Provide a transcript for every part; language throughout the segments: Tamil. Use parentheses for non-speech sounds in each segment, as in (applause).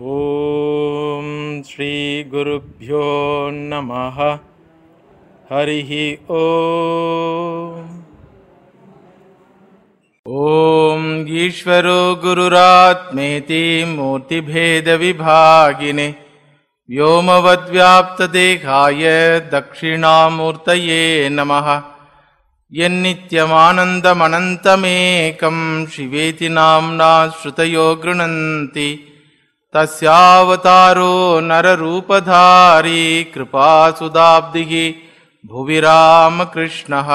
ॐ श्रीगुरुभ्यो नमः हरिः ॐ ईश्वरो गुरुरात्मेति मूर्तिभेदविभागिने व्योमवद्व्याप्तदेहाय दक्षिणामूर्तये नमः यन्नित्यमानन्दमनन्तमेकं शिवेति नाम्ना श्रुतयो गृह्णन्ति तस्यावतारो नररूपधारी कृपासुदाब्धिः भुवि रामकृष्णः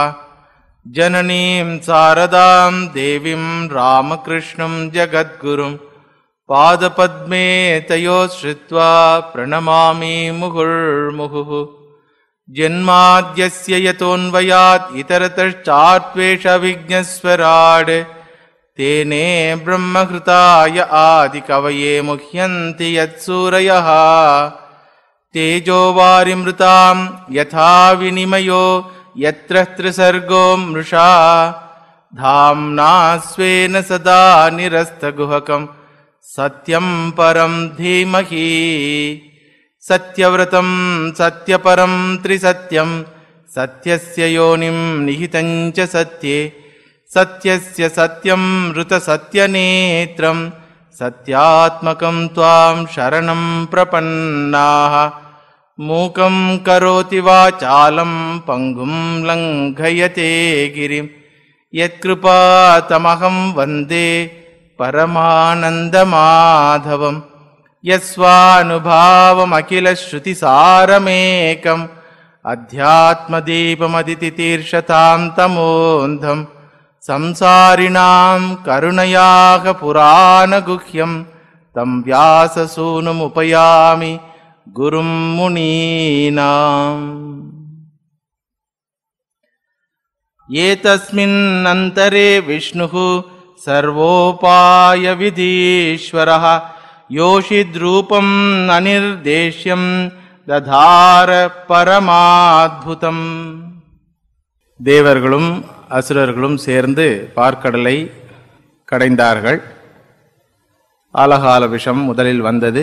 जननीं शारदां देवीं रामकृष्णं जगद्गुरुं पादपद्मे तयो श्रुत्वा प्रणमामि मुहुर्मुहुः जन्माद्यस्य यतोऽन्वयात् इतरतश्चात्वे तेने ब्रह्मकृताय आदिकवये मुह्यन्ति यत्सूरयः तेजोवारिमृतां यथा विनिमयो यत्र त्रिसर्गो मृषा धाम्ना स्वेन सदा निरस्तगुहकं सत्यं परं धीमहि सत्यव्रतं सत्यपरं त्रिसत्यं सत्यस्य योनिं निहितं च सत्ये सत्यस्य सत्यं ऋतसत्यनेत्रं सत्यात्मकं त्वां शरणं प्रपन्नाः मूकं करोति वा चालं पङ्गुं लङ्घयते गिरिं यत्कृपातमहं वन्दे परमानन्दमाधवं यस्वानुभावमखिलश्रुतिसारमेकम् अध्यात्मदीपमदितितीर्षतां तमोऽन्धम् संसारिणाम् करुणयागपुराणगुह्यम् तं व्याससूनुमुपयामि गुरुम् मुनीनाम् एतस्मिन्नन्तरे विष्णुः सर्वोपायविधीश्वरः योषिद्रूपम् अनिर्देश्यम् दधार परमाद्भुतम् देवर्गुलुम् அசுரர்களும் சேர்ந்து பார்க்கடலை கடைந்தார்கள் ஆலகால விஷம் முதலில் வந்தது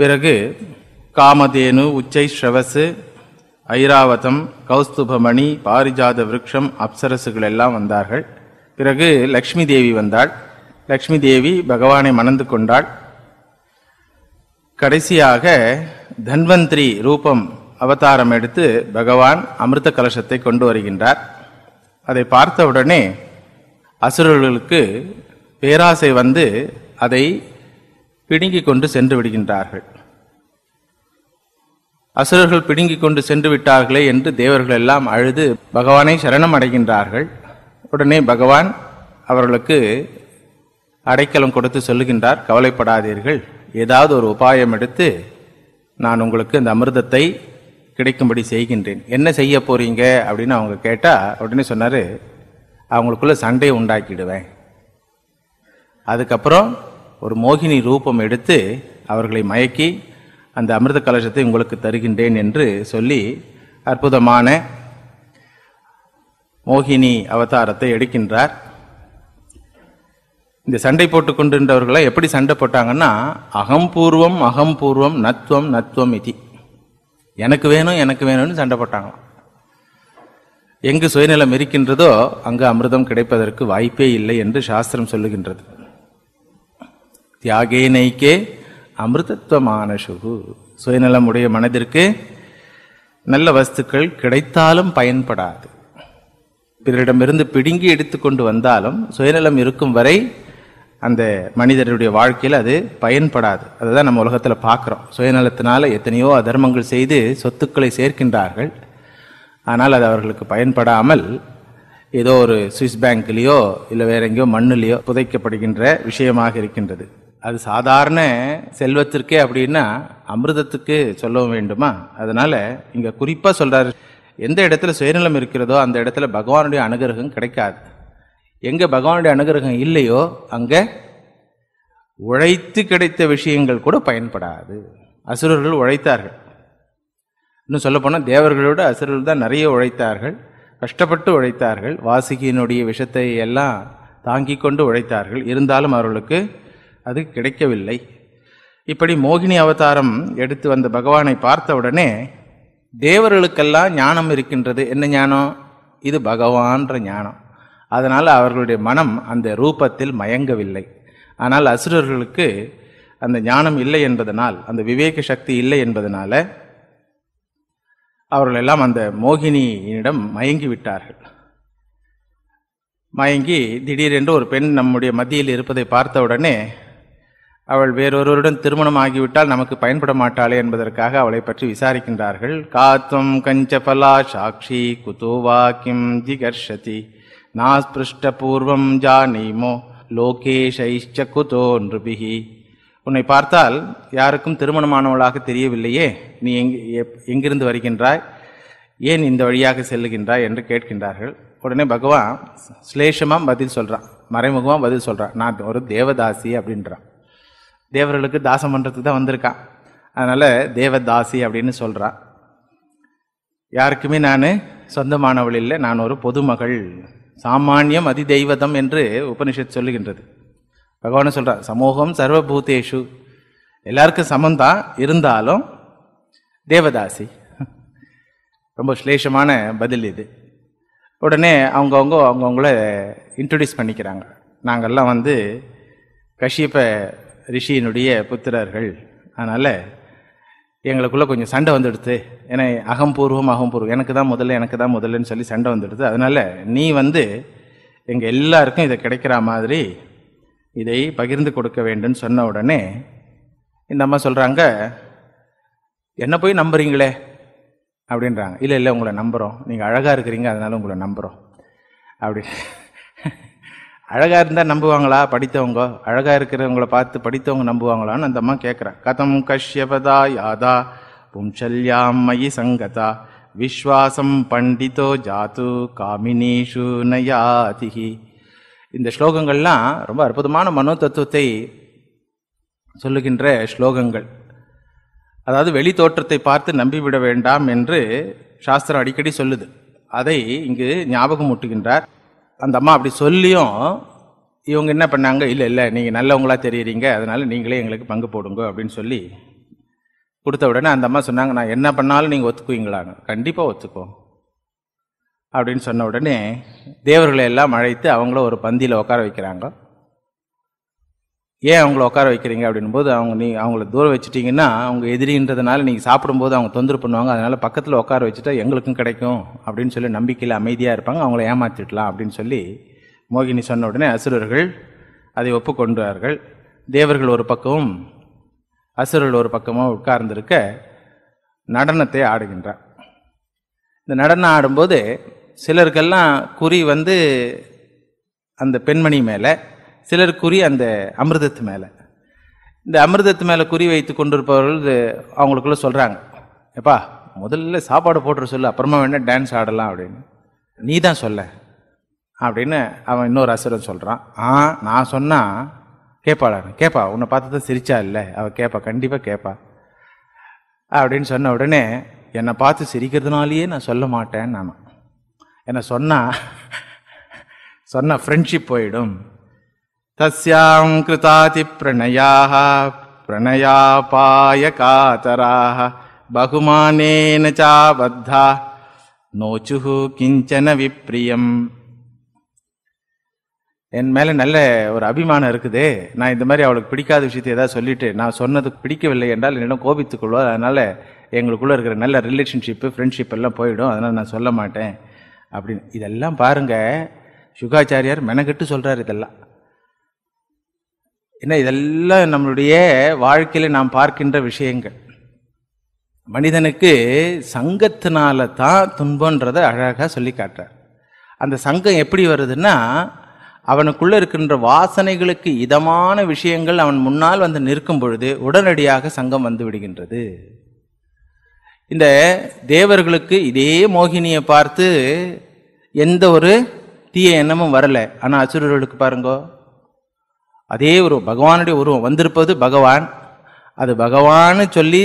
பிறகு காமதேனு உச்சை ஸ்ரவசு ஐராவதம் கௌஸ்துபமணி பாரிஜாத விருட்சம் அப்சரசுகள் எல்லாம் வந்தார்கள் பிறகு லக்ஷ்மி தேவி வந்தாள் லக்ஷ்மி தேவி பகவானை மணந்து கொண்டாள் கடைசியாக தன்வந்திரி ரூபம் அவதாரம் எடுத்து பகவான் அமிர்த கலசத்தை கொண்டு வருகின்றார் அதை பார்த்தவுடனே அசுரர்களுக்கு பேராசை வந்து அதை பிடுங்கி கொண்டு சென்று விடுகின்றார்கள் அசுரர்கள் பிடுங்கிக் கொண்டு சென்று விட்டார்களே என்று தேவர்கள் எல்லாம் அழுது பகவானை சரணம் அடைகின்றார்கள் உடனே பகவான் அவர்களுக்கு அடைக்கலம் கொடுத்து சொல்லுகின்றார் கவலைப்படாதீர்கள் ஏதாவது ஒரு உபாயம் எடுத்து நான் உங்களுக்கு இந்த அமிர்தத்தை கிடைக்கும்படி செய்கின்றேன் என்ன செய்ய போறீங்க அப்படின்னு அவங்க கேட்டால் அப்படின்னு சொன்னார் அவங்களுக்குள்ள சண்டையை உண்டாக்கிடுவேன் அதுக்கப்புறம் ஒரு மோகினி ரூபம் எடுத்து அவர்களை மயக்கி அந்த அமிர்த கலசத்தை உங்களுக்கு தருகின்றேன் என்று சொல்லி அற்புதமான மோகினி அவதாரத்தை எடுக்கின்றார் இந்த சண்டை போட்டு கொண்டிருந்தவர்களை எப்படி சண்டை போட்டாங்கன்னா அகம்பூர்வம் அகம்பூர்வம் நத்வம் நத்வம் இதி எனக்கு வேணும் எனக்கு வேணும்னு சண்டை போட்டாங்களாம் எங்கு சுயநலம் இருக்கின்றதோ அங்கு அமிர்தம் கிடைப்பதற்கு வாய்ப்பே இல்லை என்று சாஸ்திரம் சொல்லுகின்றது தியாகே நைக்கே அமிர்தத்துவமான சுகு சுயநலம் உடைய மனதிற்கு நல்ல வஸ்துக்கள் கிடைத்தாலும் பயன்படாது பிறரிடமிருந்து பிடுங்கி எடுத்துக்கொண்டு வந்தாலும் சுயநலம் இருக்கும் வரை அந்த மனிதருடைய வாழ்க்கையில் அது பயன்படாது அதை தான் நம்ம உலகத்தில் பார்க்குறோம் சுயநலத்தினால் எத்தனையோ அதர்மங்கள் செய்து சொத்துக்களை சேர்க்கின்றார்கள் ஆனால் அது அவர்களுக்கு பயன்படாமல் ஏதோ ஒரு சுவிஸ் பேங்க்லேயோ இல்லை வேற எங்கேயோ மண்ணுலேயோ புதைக்கப்படுகின்ற விஷயமாக இருக்கின்றது அது சாதாரண செல்வத்திற்கே அப்படின்னா அமிர்தத்துக்கு சொல்லவும் வேண்டுமா அதனால் இங்கே குறிப்பாக சொல்கிறார் எந்த இடத்துல சுயநலம் இருக்கிறதோ அந்த இடத்துல பகவானுடைய அனுகிரகம் கிடைக்காது எங்கே பகவானுடைய அனுகிரகம் இல்லையோ அங்கே உழைத்து கிடைத்த விஷயங்கள் கூட பயன்படாது அசுரர்கள் உழைத்தார்கள் இன்னும் சொல்லப்போனால் தேவர்களோடு அசுரர்கள் தான் நிறைய உழைத்தார்கள் கஷ்டப்பட்டு உழைத்தார்கள் வாசிகியினுடைய விஷத்தை எல்லாம் தாங்கி கொண்டு உழைத்தார்கள் இருந்தாலும் அவர்களுக்கு அது கிடைக்கவில்லை இப்படி மோகினி அவதாரம் எடுத்து வந்த பகவானை பார்த்த உடனே தேவர்களுக்கெல்லாம் ஞானம் இருக்கின்றது என்ன ஞானம் இது பகவான்ற ஞானம் அதனால் அவர்களுடைய மனம் அந்த ரூபத்தில் மயங்கவில்லை ஆனால் அசுரர்களுக்கு அந்த ஞானம் இல்லை என்பதனால் அந்த விவேக சக்தி இல்லை என்பதனால அவர்கள் எல்லாம் அந்த மோகினியிடம் மயங்கி விட்டார்கள் மயங்கி திடீரென்று ஒரு பெண் நம்முடைய மத்தியில் இருப்பதை பார்த்தவுடனே அவள் வேறொருவருடன் திருமணம் ஆகிவிட்டால் நமக்கு பயன்பட மாட்டாளே என்பதற்காக அவளை பற்றி விசாரிக்கின்றார்கள் காத்தும் கஞ்சபலா சாட்சி குதோவா கிம் ஜிகர்ஷதி நாஸ்பிருஷ்டபூர்வம் ஜானீமோ நீமோ குதோ நிருபிகி உன்னை பார்த்தால் யாருக்கும் திருமணமானவளாக தெரியவில்லையே நீ எங் எங்கிருந்து வருகின்றாய் ஏன் இந்த வழியாக செல்லுகின்றாய் என்று கேட்கின்றார்கள் உடனே பகவான் ஸ்லேஷமாக பதில் சொல்கிறான் மறைமுகமாக பதில் சொல்கிறான் நான் ஒரு தேவதாசி அப்படின்றான் தேவர்களுக்கு தாசம் பண்ணுறதுக்கு தான் வந்திருக்கான் அதனால் தேவதாசி அப்படின்னு சொல்கிறான் யாருக்குமே நான் சொந்தமானவள் இல்லை நான் ஒரு பொதுமகள் சாமானியம் அதி தெய்வதம் என்று உபனிஷத் சொல்லுகின்றது பகவானை சொல்கிறார் சமூகம் சர்வபூதேஷு எல்லாருக்கும் சமந்தான் இருந்தாலும் தேவதாசி ரொம்ப ஸ்லேஷமான பதில் இது உடனே அவங்கவுங்க அவங்கவுங்கள இன்ட்ரடியூஸ் பண்ணிக்கிறாங்க நாங்கள்லாம் வந்து கஷ்யப்ப ரிஷியினுடைய புத்திரர்கள் அதனால் எங்களுக்குள்ளே கொஞ்சம் சண்டை வந்துடுது ஏன்னா அகம்பூர்வம் அகம்பூர்வம் எனக்கு தான் முதல்ல எனக்கு தான் முதல்லன்னு சொல்லி சண்டை வந்துடுது அதனால் நீ வந்து எங்கள் எல்லாருக்கும் இதை கிடைக்கிற மாதிரி இதை பகிர்ந்து கொடுக்க வேண்டும்னு சொன்ன உடனே இந்த அம்மா சொல்கிறாங்க என்ன போய் நம்புறீங்களே அப்படின்றாங்க இல்லை இல்லை உங்களை நம்புகிறோம் நீங்கள் அழகாக இருக்கிறீங்க அதனால் உங்களை நம்புகிறோம் அப்படி அழகாக இருந்தால் நம்புவாங்களா படித்தவங்க அழகாக இருக்கிறவங்கள பார்த்து படித்தவங்க நம்புவாங்களான்னு அந்த அம்மா கேட்குறா கதம் கஷ்யபதா யாதா பும்சல்யாம் மயி சங்கதா விஸ்வாசம் பண்டிதோ ஜாது காமினீஷு நயாதிகி இந்த ஸ்லோகங்கள்லாம் ரொம்ப அற்புதமான மனோ தத்துவத்தை சொல்லுகின்ற ஸ்லோகங்கள் அதாவது வெளி தோற்றத்தை பார்த்து நம்பிவிட வேண்டாம் என்று சாஸ்திரம் அடிக்கடி சொல்லுது அதை இங்கு ஞாபகம் ஊட்டுகின்றார் அந்த அம்மா அப்படி சொல்லியும் இவங்க என்ன பண்ணாங்க இல்லை இல்லை நீங்கள் நல்லவங்களா தெரியுறீங்க அதனால் நீங்களே எங்களுக்கு பங்கு போடுங்க அப்படின்னு சொல்லி கொடுத்த உடனே அந்த அம்மா சொன்னாங்க நான் என்ன பண்ணாலும் நீங்கள் ஒத்துக்குவீங்களாங்க கண்டிப்பாக ஒத்துக்குவோம் அப்படின்னு சொன்ன உடனே தேவர்களை எல்லாம் அழைத்து அவங்கள ஒரு பந்தியில் உட்கார வைக்கிறாங்க ஏன் அவங்கள உட்கார வைக்கிறீங்க அப்படின்னும் போது அவங்க நீ அவங்கள தூரம் வச்சுட்டிங்கன்னா அவங்க எதிரின்றதுனால நீங்கள் சாப்பிடும்போது அவங்க தொந்தரவு பண்ணுவாங்க அதனால் பக்கத்தில் உட்கார வச்சுட்டா எங்களுக்கும் கிடைக்கும் அப்படின்னு சொல்லி நம்பிக்கையில் அமைதியாக இருப்பாங்க அவங்கள ஏமாற்றிடலாம் அப்படின்னு சொல்லி மோகினி சொன்ன உடனே அசுரர்கள் அதை ஒப்புக்கொண்டார்கள் தேவர்கள் ஒரு பக்கமும் அசுரர்கள் ஒரு பக்கமும் உட்கார்ந்திருக்க நடனத்தை ஆடுகின்றார் இந்த நடனம் ஆடும்போது சிலருக்கெல்லாம் குறி வந்து அந்த பெண்மணி மேலே சிலர் குறி அந்த அமிர்தத்து மேலே இந்த அமிர்தத்து மேலே குறி வைத்து கொண்டிருப்பவர்கள் இது அவங்களுக்குள்ளே சொல்கிறாங்க எப்பா முதல்ல சாப்பாடு போட்டுற சொல்லு அப்புறமா வேணால் டான்ஸ் ஆடலாம் அப்படின்னு நீ தான் சொல்ல அப்படின்னு அவன் இன்னொரு அசுரன் சொல்கிறான் ஆ நான் சொன்னால் கேட்பாளா கேட்பா உன்னை பார்த்து தான் சிரிச்சா இல்லை அவள் கேட்பா கண்டிப்பாக கேட்பா அப்படின்னு சொன்ன உடனே என்னை பார்த்து சிரிக்கிறதுனாலேயே நான் சொல்ல மாட்டேன் நான் என்னை சொன்னால் சொன்னால் ஃப்ரெண்ட்ஷிப் போயிடும் तस्यां कृतातिप्रणयाः प्रणयापायकातराः பகுமானேன चाबद्धा நோச்சுஹு கிஞ்சன விப்ரியம் என் மேலே நல்ல ஒரு அபிமானம் இருக்குது நான் இந்த மாதிரி அவளுக்கு பிடிக்காத விஷயத்தை ஏதாவது சொல்லிட்டு நான் சொன்னதுக்கு பிடிக்கவில்லை என்றால் என்னிடம் கோபித்துக் கொள்வோம் அதனால் எங்களுக்குள்ளே இருக்கிற நல்ல ரிலேஷன்ஷிப்பு ஃப்ரெண்ட்ஷிப் எல்லாம் போயிடும் அதனால் நான் சொல்ல மாட்டேன் அப்படின்னு இதெல்லாம் பாருங்கள் சுகாச்சாரியார் மெனக்கெட்டு சொல்கிறார் இதெல்லாம் ஏன்னா இதெல்லாம் நம்மளுடைய வாழ்க்கையில் நாம் பார்க்கின்ற விஷயங்கள் மனிதனுக்கு சங்கத்தினால தான் துன்பன்றதை அழகாக சொல்லி காட்டுறார் அந்த சங்கம் எப்படி வருதுன்னா அவனுக்குள்ளே இருக்கின்ற வாசனைகளுக்கு இதமான விஷயங்கள் அவன் முன்னால் வந்து நிற்கும் பொழுது உடனடியாக சங்கம் வந்து விடுகின்றது இந்த தேவர்களுக்கு இதே மோகினியை பார்த்து எந்த ஒரு தீய எண்ணமும் வரலை ஆனால் அசுரர்களுக்கு பாருங்கோ அதே உருவம் பகவானுடைய உருவம் வந்திருப்பது பகவான் அது பகவான் சொல்லி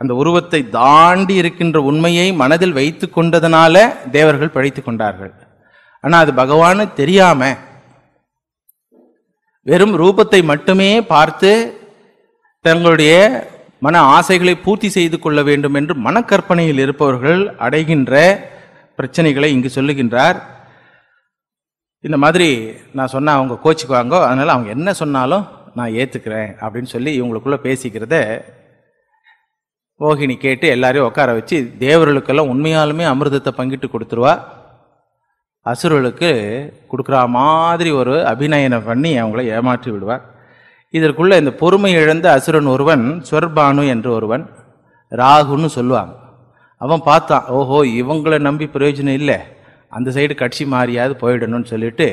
அந்த உருவத்தை தாண்டி இருக்கின்ற உண்மையை மனதில் வைத்து கொண்டதனால தேவர்கள் பழித்து கொண்டார்கள் ஆனால் அது பகவானு தெரியாம வெறும் ரூபத்தை மட்டுமே பார்த்து தங்களுடைய மன ஆசைகளை பூர்த்தி செய்து கொள்ள வேண்டும் என்று மனக்கற்பனையில் இருப்பவர்கள் அடைகின்ற பிரச்சனைகளை இங்கு சொல்லுகின்றார் இந்த மாதிரி நான் சொன்னால் அவங்க கோச்சிக்குவாங்க அதனால் அவங்க என்ன சொன்னாலும் நான் ஏற்றுக்கிறேன் அப்படின்னு சொல்லி இவங்களுக்குள்ளே பேசிக்கிறத மோகினி கேட்டு எல்லாரையும் உட்கார வச்சு தேவர்களுக்கெல்லாம் உண்மையாலுமே அமிர்தத்தை பங்கிட்டு கொடுத்துருவா அசுரர்களுக்கு கொடுக்குற மாதிரி ஒரு அபிநயனம் பண்ணி அவங்கள ஏமாற்றி விடுவார் இதற்குள்ள இந்த பொறுமை இழந்த அசுரன் ஒருவன் சொர்பானு என்று ஒருவன் ராகுன்னு சொல்லுவாங்க அவன் பார்த்தான் ஓஹோ இவங்களை நம்பி பிரயோஜனம் இல்லை அந்த சைடு கட்சி மாறியாவது போயிடணும்னு சொல்லிட்டு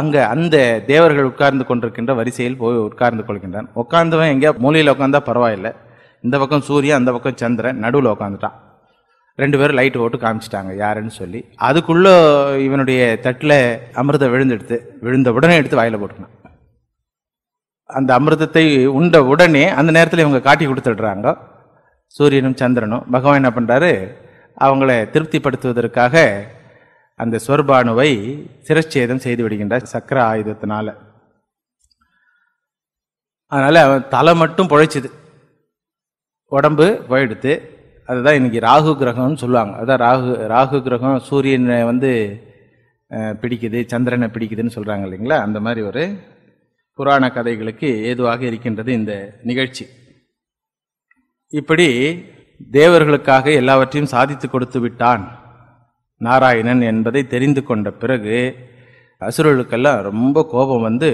அங்கே அந்த தேவர்கள் உட்கார்ந்து கொண்டிருக்கின்ற வரிசையில் போய் உட்கார்ந்து கொள்கின்றான் உட்கார்ந்தவன் எங்கேயா மூலையில் உட்காந்தா பரவாயில்ல இந்த பக்கம் சூரியன் அந்த பக்கம் சந்திரன் நடுவில் உட்காந்துட்டான் ரெண்டு பேரும் லைட் போட்டு காமிச்சிட்டாங்க யாருன்னு சொல்லி அதுக்குள்ளே இவனுடைய தட்டில் அமிர்தம் விழுந்தெடுத்து விழுந்த உடனே எடுத்து வாயில் போட்டுக்கணும் அந்த அமிர்தத்தை உண்ட உடனே அந்த நேரத்தில் இவங்க காட்டி கொடுத்துடுறாங்க சூரியனும் சந்திரனும் பகவான் என்ன பண்ணுறாரு அவங்கள திருப்திப்படுத்துவதற்காக அந்த சொர்பானுவை சிரச்சேதம் செய்து விடுகின்றார் சக்கர ஆயுதத்தினால அதனால் அவன் தலை மட்டும் பொழைச்சிது உடம்பு போயிடுத்து அதுதான் இன்றைக்கி ராகு கிரகம்னு சொல்லுவாங்க அதுதான் ராகு ராகு கிரகம் சூரியனை வந்து பிடிக்குது சந்திரனை பிடிக்குதுன்னு சொல்கிறாங்க இல்லைங்களா அந்த மாதிரி ஒரு புராண கதைகளுக்கு ஏதுவாக இருக்கின்றது இந்த நிகழ்ச்சி இப்படி தேவர்களுக்காக எல்லாவற்றையும் சாதித்து கொடுத்து விட்டான் நாராயணன் என்பதை தெரிந்து கொண்ட பிறகு அசுரர்களுக்கெல்லாம் ரொம்ப கோபம் வந்து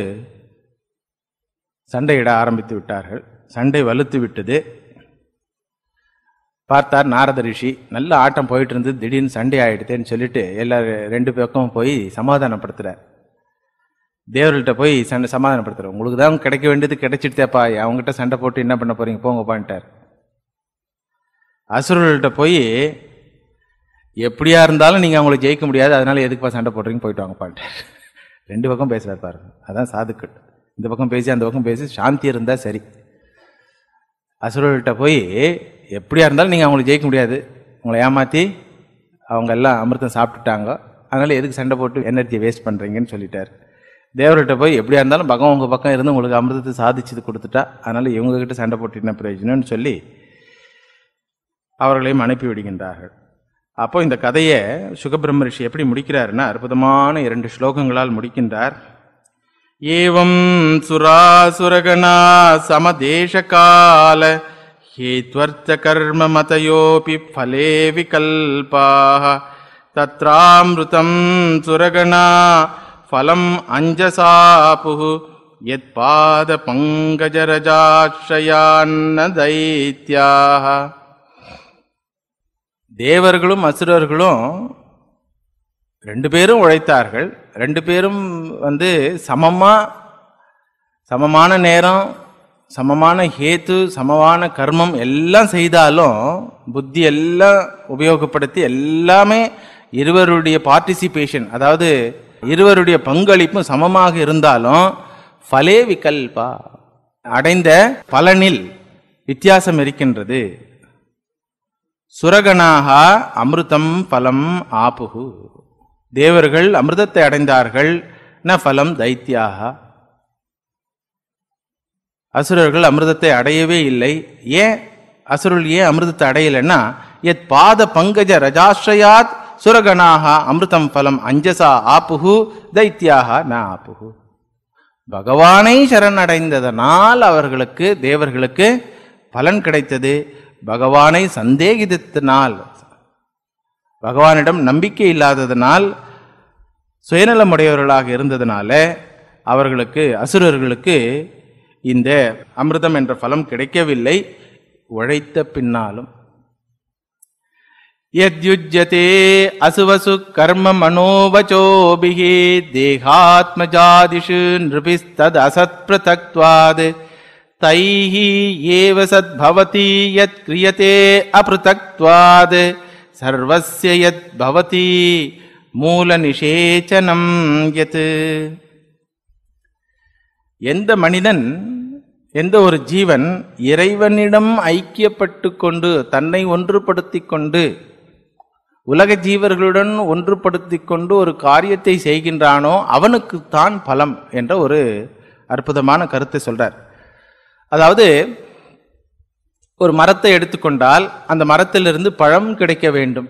சண்டையிட ஆரம்பித்து விட்டார்கள் சண்டை வலுத்து விட்டது பார்த்தார் நாரத ரிஷி நல்ல ஆட்டம் போயிட்டு இருந்து திடீர்னு சண்டை ஆகிடுதேன்னு சொல்லிட்டு எல்லா ரெண்டு பக்கமும் போய் சமாதானப்படுத்துகிறார் தேவர்கள்ட்ட போய் சண்டை சமாதானப்படுத்துகிறார் உங்களுக்கு தான் கிடைக்க வேண்டியது கிடைச்சிட்டேப்பா அவங்ககிட்ட சண்டை போட்டு என்ன பண்ண போகிறீங்க போங்கப்பான்ட்டார் அசுரர்கள்ட்ட போய் எப்படியா இருந்தாலும் நீங்கள் அவங்களை ஜெயிக்க முடியாது அதனால எதுக்குப்பா சண்டை போடுறீங்கன்னு போயிட்டு வாங்க பாட்டு (laughs) ரெண்டு பக்கம் பேசுகிறார் பாருங்க அதான் சாதுக்கள் இந்த பக்கம் பேசி அந்த பக்கம் பேசி சாந்தி இருந்தால் சரி அசுரர்கிட்ட போய் எப்படியா இருந்தாலும் நீங்கள் அவங்களை ஜெயிக்க முடியாது உங்களை ஏமாற்றி அவங்க எல்லாம் அமிர்தம் சாப்பிட்டுட்டாங்க அதனால் எதுக்கு சண்டை போட்டு எனர்ஜியை வேஸ்ட் பண்ணுறீங்கன்னு சொல்லிட்டார் தேவர்கிட்ட போய் எப்படியா இருந்தாலும் பகவான் உங்கள் பக்கம் இருந்து உங்களுக்கு அமிர்தத்தை சாதிச்சது கொடுத்துட்டா அதனால் இவங்ககிட்ட சண்டை போட்டு என்ன பிரயோஜனம்னு சொல்லி அவர்களையும் அனுப்பி விடுகின்றார்கள் அப்போ இந்த கதையை சுகபிரம்ம ரிஷி எப்படி முடிக்கிறாருன்னா அற்புதமான இரண்டு ஸ்லோகங்களால் முடிக்கின்றார் ஏவம் சுராசுரகணா சமதேச கால ஹேத்வர்த்த கர்ம மதையோபி ஃபலே விகல்பாக தத்ராமிருதம் சுரகணா ஃபலம் அஞ்சசாபு எத் பாத பங்கஜரஜாட்சயான்ன தைத்யாக தேவர்களும் அசுரர்களும் ரெண்டு பேரும் உழைத்தார்கள் ரெண்டு பேரும் வந்து சமமாக சமமான நேரம் சமமான ஹேத்து சமமான கர்மம் எல்லாம் செய்தாலும் புத்தி எல்லாம் உபயோகப்படுத்தி எல்லாமே இருவருடைய பார்ட்டிசிபேஷன் அதாவது இருவருடைய பங்களிப்பும் சமமாக இருந்தாலும் ஃபலே விகல்பா அடைந்த பலனில் வித்தியாசம் இருக்கின்றது சுரகனாக அமிர்தம் பலம் ஆப்புகு தேவர்கள் அமிர்தத்தை அடைந்தார்கள் ந பலம் தைத்தியாக அசுரர்கள் அமிர்தத்தை அடையவே இல்லை ஏன் அசுரல் ஏன் அமிர்தத்தை அடையலைன்னா எத் பாத பங்கஜ ரஜாஸ்ரயாத் சுரகனாக அமிர்தம் பலம் அஞ்சசா ஆப்புகு தைத்தியாக ந ஆப்புகு பகவானை சரணடைந்ததனால் அவர்களுக்கு தேவர்களுக்கு பலன் கிடைத்தது பகவானை சந்தேகிதத்தினால் பகவானிடம் நம்பிக்கை இல்லாததனால் சுயநலமுடையவர்களாக இருந்ததுனால அவர்களுக்கு அசுரர்களுக்கு இந்த அமிர்தம் என்ற பலம் கிடைக்கவில்லை உழைத்த பின்னாலும் யத்யுஜ்யதே அசுவசு கர்ம மனோவச்சோபிகி தேகாத்மஜாதிஷு நிருபிஸ்தத் அசத் பிரதக்வாது தைஹி ஏவ சத்பவதி யத் கிரியதே அபிருத்தக்வாத் சர்வஸ்ய யத் பவதி மூல நிஷேச்சனம் யத் எந்த மனிதன் எந்த ஒரு ஜீவன் இறைவனிடம் ஐக்கியப்பட்டு கொண்டு தன்னை ஒன்றுபடுத்தி கொண்டு உலக ஜீவர்களுடன் ஒன்றுபடுத்தி கொண்டு ஒரு காரியத்தை செய்கின்றானோ அவனுக்குத்தான் பலம் என்ற ஒரு அற்புதமான கருத்தை சொல்கிறார் அதாவது ஒரு மரத்தை எடுத்துக்கொண்டால் அந்த மரத்திலிருந்து பழம் கிடைக்க வேண்டும்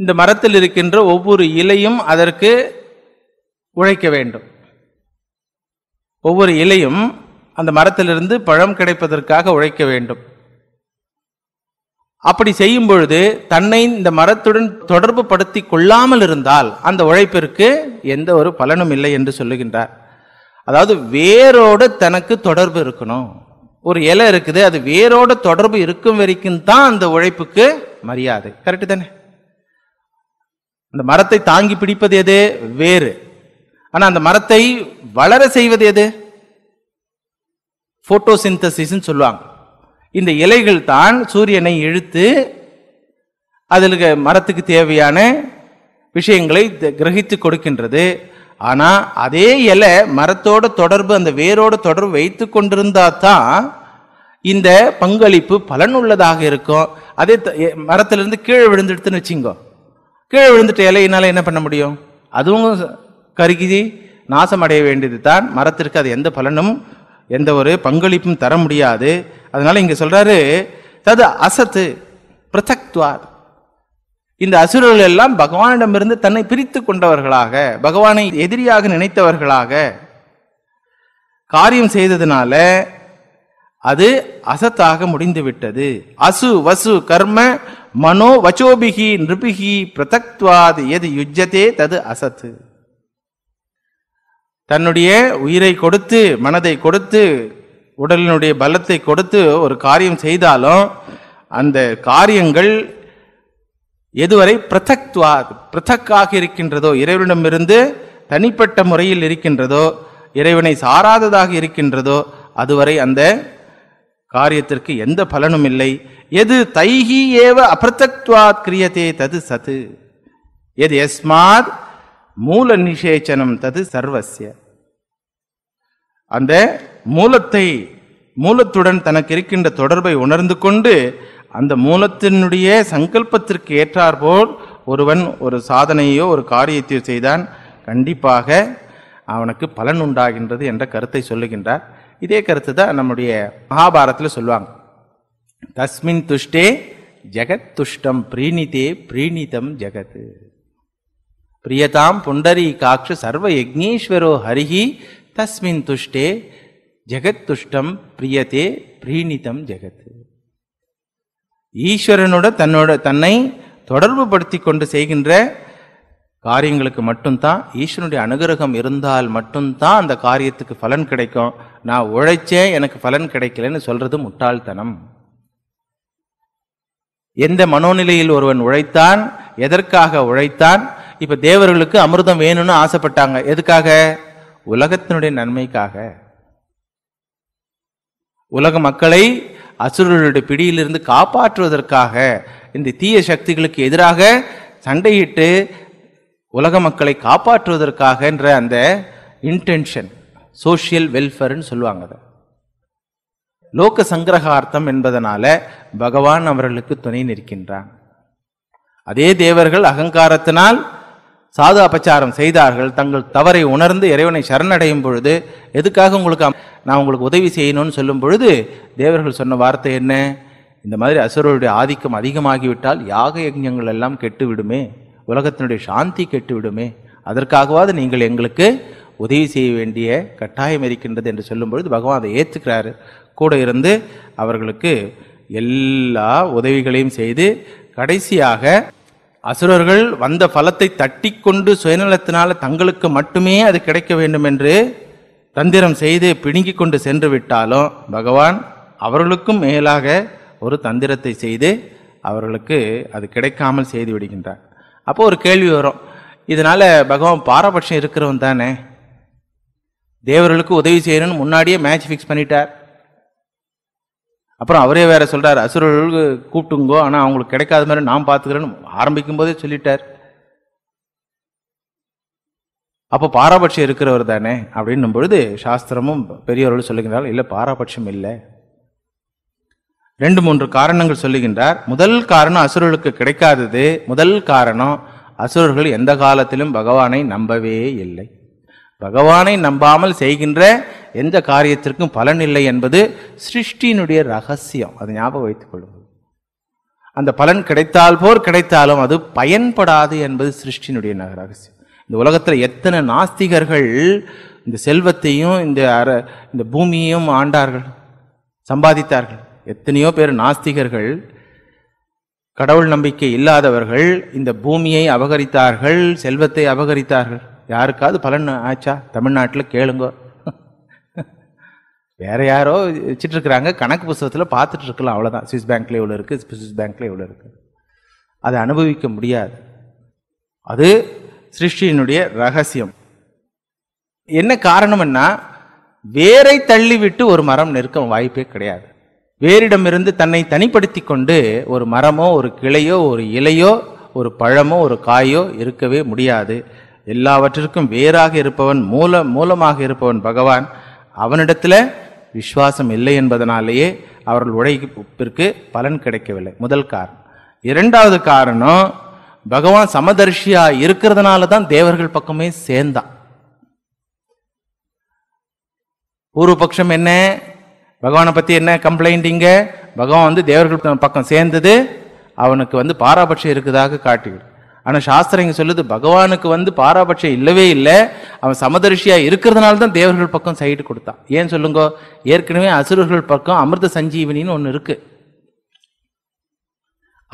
இந்த மரத்தில் இருக்கின்ற ஒவ்வொரு இலையும் அதற்கு உழைக்க வேண்டும் ஒவ்வொரு இலையும் அந்த மரத்திலிருந்து பழம் கிடைப்பதற்காக உழைக்க வேண்டும் அப்படி செய்யும் பொழுது தன்னை இந்த மரத்துடன் தொடர்பு படுத்தி கொள்ளாமல் இருந்தால் அந்த உழைப்பிற்கு எந்த ஒரு பலனும் இல்லை என்று சொல்லுகின்றார் அதாவது வேரோட தனக்கு தொடர்பு இருக்கணும் ஒரு இலை இருக்குது அது வேரோட தொடர்பு இருக்கும் வரைக்கும் தான் அந்த உழைப்புக்கு மரியாதை கரெக்டு தானே அந்த மரத்தை தாங்கி பிடிப்பது எது வேறு ஆனா அந்த மரத்தை வளர செய்வது எது போட்டோசிந்தசிஸ்ன்னு சொல்லுவாங்க இந்த இலைகள் தான் சூரியனை இழுத்து அதில் மரத்துக்கு தேவையான விஷயங்களை கிரகித்து கொடுக்கின்றது ஆனால் அதே இலை மரத்தோட தொடர்பு அந்த வேரோட தொடர்பு வைத்து கொண்டிருந்தா தான் இந்த பங்களிப்பு பலனுள்ளதாக இருக்கும் அதே மரத்திலிருந்து கீழே விழுந்துடுத்துன்னு வச்சுங்கோ கீழே விழுந்துட்ட இலையினால் என்ன பண்ண முடியும் அதுவும் கருகி நாசம் அடைய வேண்டியது தான் மரத்திற்கு அது எந்த பலனும் எந்த ஒரு பங்களிப்பும் தர முடியாது அதனால இங்கே சொல்றாரு தது அசத்து பிருத்தக்துவார் இந்த அசுரர்கள் எல்லாம் பகவானிடமிருந்து தன்னை பிரித்து கொண்டவர்களாக பகவானை எதிரியாக நினைத்தவர்களாக காரியம் செய்ததுனால அது அசத்தாக முடிந்துவிட்டது அசு வசு கர்ம மனோ வச்சோபிகி நிருபிகி பிரதக்துவாது எது யுஜ்ஜதே தது அசத்து தன்னுடைய உயிரை கொடுத்து மனதை கொடுத்து உடலினுடைய பலத்தை கொடுத்து ஒரு காரியம் செய்தாலும் அந்த காரியங்கள் எதுவரை பிரதக்துவா பிரதக்காக இருக்கின்றதோ இறைவனிடமிருந்து தனிப்பட்ட முறையில் இருக்கின்றதோ இறைவனை சாராததாக இருக்கின்றதோ அதுவரை அந்த காரியத்திற்கு எந்த பலனும் இல்லை எது தைகி ஏவ அபிரதக்துவாத் கிரியதே தது சது எது எஸ்மாத் மூல நிஷேச்சனம் தது சர்வசிய அந்த மூலத்தை மூலத்துடன் தனக்கு இருக்கின்ற தொடர்பை உணர்ந்து கொண்டு அந்த மூலத்தினுடைய சங்கல்பத்திற்கு ஏற்றாற்போல் ஒருவன் ஒரு சாதனையோ ஒரு காரியத்தையோ செய்தான் கண்டிப்பாக அவனுக்கு பலன் உண்டாகின்றது என்ற கருத்தை சொல்லுகின்றார் இதே கருத்து தான் நம்முடைய மகாபாரத்தில் சொல்லுவாங்க தஸ்மின் துஷ்டே ஜெகத் துஷ்டம் பிரீணிதே பிரீணிதம் ஜெகத்து பிரியதாம் புண்டரி காக்ஷு சர்வ யக்னீஸ்வரோ ஹரிஹி தஸ்மின் துஷ்டே ஜெகத் துஷ்டம் பிரியதே பிரீணிதம் ஜெகத்து ஈஸ்வரனோட தன்னோட தன்னை தொடர்பு படுத்தி கொண்டு செய்கின்ற காரியங்களுக்கு மட்டும்தான் ஈஸ்வரனுடைய அனுகிரகம் இருந்தால் மட்டும்தான் அந்த காரியத்துக்கு பலன் கிடைக்கும் நான் உழைச்சேன் எனக்கு பலன் கிடைக்கலன்னு சொல்றது முட்டாள்தனம் எந்த மனோநிலையில் ஒருவன் உழைத்தான் எதற்காக உழைத்தான் இப்ப தேவர்களுக்கு அமிர்தம் வேணும்னு ஆசைப்பட்டாங்க எதுக்காக உலகத்தினுடைய நன்மைக்காக உலக மக்களை அசுரர்களுடைய பிடியிலிருந்து காப்பாற்றுவதற்காக இந்த தீய சக்திகளுக்கு எதிராக சண்டையிட்டு உலக மக்களை காப்பாற்றுவதற்காக என்ற அந்த இன்டென்ஷன் சோஷியல் வெல்ஃபேர்னு சொல்லுவாங்க லோக சங்கிரகார்த்தம் என்பதனால பகவான் அவர்களுக்கு துணை நிற்கின்றான் அதே தேவர்கள் அகங்காரத்தினால் சாது அபச்சாரம் செய்தார்கள் தங்கள் தவறை உணர்ந்து இறைவனை சரணடையும் பொழுது எதுக்காக உங்களுக்கு நான் உங்களுக்கு உதவி செய்யணும்னு சொல்லும் பொழுது தேவர்கள் சொன்ன வார்த்தை என்ன இந்த மாதிரி அசுரருடைய ஆதிக்கம் அதிகமாகிவிட்டால் யாக யஜங்கள் எல்லாம் கெட்டுவிடுமே உலகத்தினுடைய சாந்தி கெட்டுவிடுமே அதற்காகவாவது நீங்கள் எங்களுக்கு உதவி செய்ய வேண்டிய கட்டாயம் இருக்கின்றது என்று சொல்லும் பொழுது பகவான் அதை ஏற்றுக்கிறாரு கூட இருந்து அவர்களுக்கு எல்லா உதவிகளையும் செய்து கடைசியாக அசுரர்கள் வந்த பலத்தை தட்டி கொண்டு சுயநலத்தினால தங்களுக்கு மட்டுமே அது கிடைக்க வேண்டும் என்று தந்திரம் செய்து பிடுங்கி கொண்டு சென்று விட்டாலும் பகவான் அவர்களுக்கும் மேலாக ஒரு தந்திரத்தை செய்து அவர்களுக்கு அது கிடைக்காமல் செய்து விடுகின்றார் அப்போ ஒரு கேள்வி வரும் இதனால் பகவான் பாரபட்சம் இருக்கிறவன் தானே தேவர்களுக்கு உதவி செய்யணும்னு முன்னாடியே மேட்ச் ஃபிக்ஸ் பண்ணிட்டார் அப்புறம் அவரே வேற சொல்கிறார் அசுரர்களுக்கு கூப்பிட்டுங்கோ ஆனால் அவங்களுக்கு கிடைக்காத மாதிரி நான் பார்த்துக்கிறேன்னு ஆரம்பிக்கும் போதே சொல்லிட்டார் அப்போ பாரபட்சம் இருக்கிறவர் தானே அப்படின்னும் பொழுது சாஸ்திரமும் பெரியவர்கள் சொல்லுகிறார்கள் இல்லை பாரபட்சம் இல்லை ரெண்டு மூன்று காரணங்கள் சொல்லுகின்றார் முதல் காரணம் அசுரர்களுக்கு கிடைக்காதது முதல் காரணம் அசுரர்கள் எந்த காலத்திலும் பகவானை நம்பவே இல்லை பகவானை நம்பாமல் செய்கின்ற எந்த காரியத்திற்கும் பலன் இல்லை என்பது சிருஷ்டியினுடைய ரகசியம் அதை ஞாபகம் வைத்துக் கொள்ளுங்கள் அந்த பலன் கிடைத்தால் போர் கிடைத்தாலும் அது பயன்படாது என்பது சிருஷ்டியினுடைய ரகசியம் இந்த உலகத்தில் எத்தனை நாஸ்திகர்கள் இந்த செல்வத்தையும் இந்த அற இந்த பூமியையும் ஆண்டார்கள் சம்பாதித்தார்கள் எத்தனையோ பேர் நாஸ்திகர்கள் கடவுள் நம்பிக்கை இல்லாதவர்கள் இந்த பூமியை அபகரித்தார்கள் செல்வத்தை அபகரித்தார்கள் யாருக்காவது பலன் ஆச்சா தமிழ்நாட்டில் கேளுங்க வேறு யாரோ வச்சிட்ருக்குறாங்க கணக்கு புஸ்தகத்தில் பார்த்துட்ருக்கலாம் அவ்வளோதான் சுவிஸ் பேங்க்ல இவ்வளோ இருக்குது சுவிஸ் பேங்க்ல இவ்வளோ இருக்குது அதை அனுபவிக்க முடியாது அது சிருஷ்டியினுடைய ரகசியம் என்ன காரணம்னா வேரை தள்ளிவிட்டு ஒரு மரம் நிற்க வாய்ப்பே கிடையாது வேரிடமிருந்து தன்னை தனிப்படுத்தி கொண்டு ஒரு மரமோ ஒரு கிளையோ ஒரு இலையோ ஒரு பழமோ ஒரு காயோ இருக்கவே முடியாது எல்லாவற்றிற்கும் வேறாக இருப்பவன் மூல மூலமாக இருப்பவன் பகவான் அவனிடத்தில் விஸ்வாசம் இல்லை என்பதனாலேயே அவர்கள் உழைப்பிற்கு பலன் கிடைக்கவில்லை முதல் காரணம் இரண்டாவது காரணம் பகவான் சமதர்ஷியா இருக்கிறதுனால தான் தேவர்கள் பக்கமே சேர்ந்தான் பூர்வ பட்சம் என்ன பகவானை பற்றி என்ன கம்ப்ளைண்ட் இங்க பகவான் வந்து தேவர்கள் பக்கம் சேர்ந்தது அவனுக்கு வந்து பாராபட்சம் இருக்குதாக காட்டுகிறது ஆனால் சாஸ்திரம் இங்கே சொல்லுது பகவானுக்கு வந்து பாராபட்சம் இல்லவே இல்லை அவன் சமதரிஷியாக இருக்கிறதுனால தான் தேவர்கள் பக்கம் சைடு கொடுத்தான் ஏன் சொல்லுங்க ஏற்கனவே அசுரர்கள் பக்கம் அமிர்த சஞ்சீவனின்னு ஒன்று இருக்கு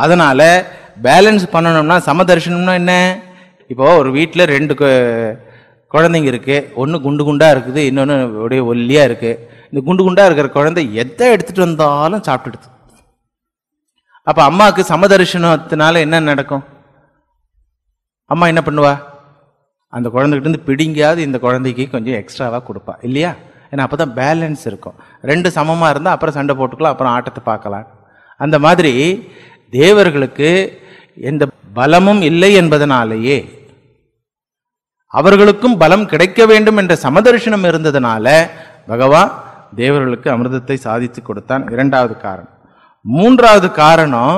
அதனால பேலன்ஸ் பண்ணணும்னா சமதர்சனம்னா என்ன இப்போ ஒரு வீட்டில் ரெண்டு குழந்தைங்க இருக்கு ஒன்று குண்டு குண்டாக இருக்குது இன்னொன்று ஒரே ஒல்லியாக இருக்கு இந்த குண்டு குண்டாக இருக்கிற குழந்தை எதை எடுத்துகிட்டு வந்தாலும் சாப்பிட்டுடுது அப்போ அம்மாவுக்கு சமதரிசனத்தினால என்ன நடக்கும் அம்மா என்ன பண்ணுவா அந்த குழந்தைகிட்டேருந்து பிடிங்காது இந்த குழந்தைக்கு கொஞ்சம் எக்ஸ்ட்ராவாக கொடுப்பா இல்லையா ஏன்னா அப்போ தான் பேலன்ஸ் இருக்கும் ரெண்டு சமமாக இருந்தால் அப்புறம் சண்டை போட்டுக்கலாம் அப்புறம் ஆட்டத்தை பார்க்கலாம் அந்த மாதிரி தேவர்களுக்கு எந்த பலமும் இல்லை என்பதனாலேயே அவர்களுக்கும் பலம் கிடைக்க வேண்டும் என்ற சமதர்ஷனம் இருந்ததுனால பகவான் தேவர்களுக்கு அமிர்தத்தை சாதித்து கொடுத்தான் இரண்டாவது காரணம் மூன்றாவது காரணம்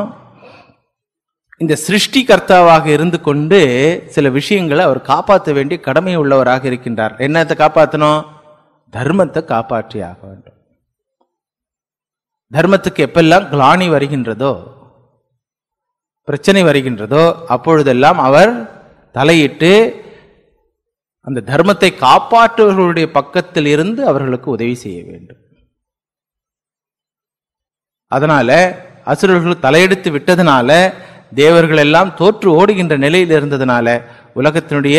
இந்த சிருஷ்டி கர்த்தாவாக இருந்து கொண்டு சில விஷயங்களை அவர் காப்பாற்ற வேண்டிய கடமை உள்ளவராக இருக்கின்றார் என்னத்தை காப்பாற்றணும் தர்மத்தை காப்பாற்றி ஆக வேண்டும் தர்மத்துக்கு எப்பெல்லாம் கிளானி வருகின்றதோ பிரச்சனை வருகின்றதோ அப்பொழுதெல்லாம் அவர் தலையிட்டு அந்த தர்மத்தை காப்பாற்றுவர்களுடைய பக்கத்தில் இருந்து அவர்களுக்கு உதவி செய்ய வேண்டும் அதனால அசுரர்கள் தலையெடுத்து விட்டதுனால தேவர்கள் எல்லாம் தோற்று ஓடுகின்ற நிலையில் இருந்ததுனால உலகத்தினுடைய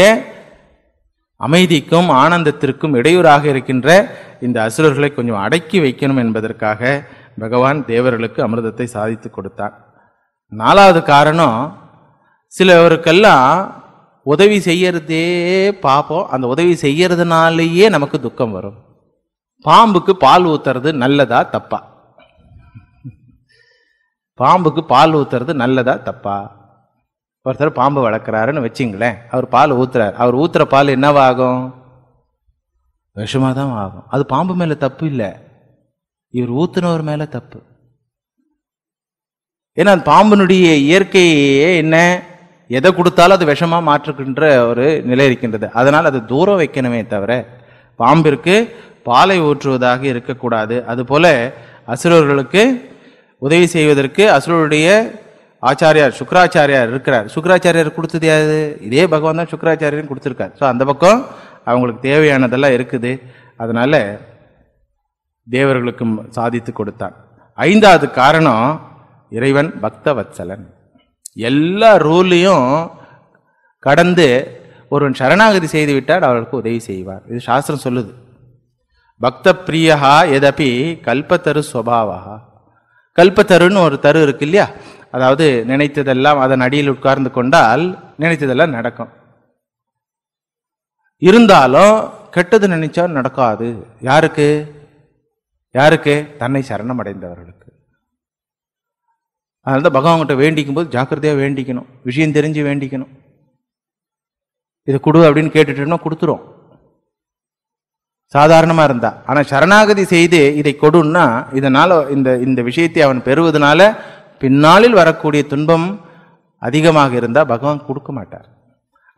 அமைதிக்கும் ஆனந்தத்திற்கும் இடையூறாக இருக்கின்ற இந்த அசுரர்களை கொஞ்சம் அடக்கி வைக்கணும் என்பதற்காக பகவான் தேவர்களுக்கு அமிர்தத்தை சாதித்து கொடுத்தார் நாலாவது காரணம் சிலவருக்கெல்லாம் உதவி செய்யறதே பார்ப்போம் அந்த உதவி செய்யறதுனாலேயே நமக்கு துக்கம் வரும் பாம்புக்கு பால் ஊத்துறது நல்லதா தப்பா பாம்புக்கு பால் ஊற்றுறது நல்லதா தப்பா ஒருத்தர் பாம்பு வளர்க்குறாருன்னு வச்சிங்களேன் அவர் பால் ஊத்துறாரு அவர் ஊற்றுற பால் என்னவாகும் விஷமாக தான் ஆகும் அது பாம்பு மேலே தப்பு இல்லை இவர் ஊற்றுனவர் மேலே தப்பு ஏன்னா அந்த பாம்பினுடைய இயற்கையே என்ன எதை கொடுத்தாலும் அது விஷமாக மாற்றுக்கின்ற ஒரு நிலை இருக்கின்றது அதனால் அது தூரம் வைக்கணுமே தவிர பாம்பிற்கு பாலை ஊற்றுவதாக இருக்கக்கூடாது அதுபோல் அசுரர்களுக்கு உதவி செய்வதற்கு அசுரருடைய ஆச்சாரியார் சுக்கராச்சாரியார் இருக்கிறார் சுக்கராச்சாரியார் கொடுத்தது யாரு இதே பகவான் தான் சுக்கராச்சாரியும் கொடுத்துருக்கார் ஸோ அந்த பக்கம் அவங்களுக்கு தேவையானதெல்லாம் இருக்குது அதனால் தேவர்களுக்கும் சாதித்து கொடுத்தான் ஐந்தாவது காரணம் இறைவன் பக்த வத்சலன் எல்லா ரூல்லையும் கடந்து ஒருவன் சரணாகதி செய்து விட்டால் அவர்களுக்கு உதவி செய்வார் இது சாஸ்திரம் சொல்லுது பக்த பிரியகா எதப்பி கல்பத்தரு சுவாவா கல்பத்தருன்னு ஒரு தரு இருக்கு இல்லையா அதாவது நினைத்ததெல்லாம் அதன் அடியில் உட்கார்ந்து கொண்டால் நினைத்ததெல்லாம் நடக்கும் இருந்தாலும் கெட்டது நினைச்சா நடக்காது யாருக்கு யாருக்கு தன்னை சரணம் அடைந்தவர்களுக்கு அதனால தான் பகவான்கிட்ட வேண்டிக்கும் போது ஜாக்கிரதையாக வேண்டிக்கணும் விஷயம் தெரிஞ்சு வேண்டிக்கணும் இதை கொடு அப்படின்னு கேட்டுட்டோம்னா கொடுத்துரும் சாதாரணமாக இருந்தா ஆனால் சரணாகதி செய்து இதை கொடுன்னா இதனால் இந்த இந்த விஷயத்தை அவன் பெறுவதனால பின்னாளில் வரக்கூடிய துன்பம் அதிகமாக இருந்தால் பகவான் கொடுக்க மாட்டார்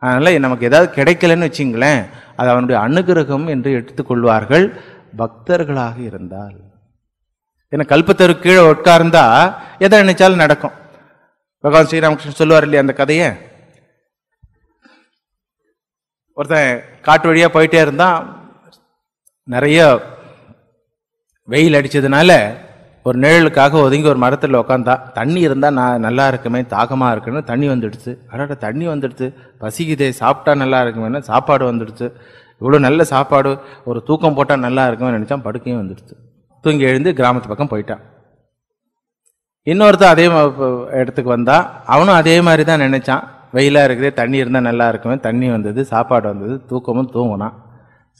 அதனால் நமக்கு ஏதாவது கிடைக்கலன்னு வச்சிங்களேன் அது அவனுடைய அனுகிரகம் என்று எடுத்துக்கொள்வார்கள் பக்தர்களாக இருந்தால் ஏன்னா கல்பத்தரு கீழே உட்கார்ந்தா எதை நினைச்சாலும் நடக்கும் பகவான் ஸ்ரீராமகிருஷ்ணன் சொல்லுவார் இல்லையா அந்த கதையை ஒருத்தன் காட்டு வழியாக போயிட்டே இருந்தான் நிறைய வெயில் அடித்ததுனால ஒரு நிழலுக்காக ஒதுங்கி ஒரு மரத்தில் உக்காந்தா தண்ணி இருந்தால் நான் நல்லா இருக்குமே தாகமாக இருக்குன்னு தண்ணி வந்துடுச்சு அடாட தண்ணி வந்துடுச்சு பசிக்குதே சாப்பிட்டா நல்லா இருக்குமே சாப்பாடு வந்துடுச்சு இவ்வளோ நல்ல சாப்பாடு ஒரு தூக்கம் போட்டால் நல்லா இருக்குமே நினச்சான் படுக்கையும் வந்துடுச்சு தூங்கி எழுந்து கிராமத்து பக்கம் போயிட்டான் இன்னொருத்தர் அதே இடத்துக்கு வந்தால் அவனும் அதே மாதிரி தான் நினச்சான் வெயிலாக இருக்குது தண்ணி இருந்தால் நல்லா இருக்குமே தண்ணி வந்தது சாப்பாடு வந்தது தூக்கமும் தூங்கினான்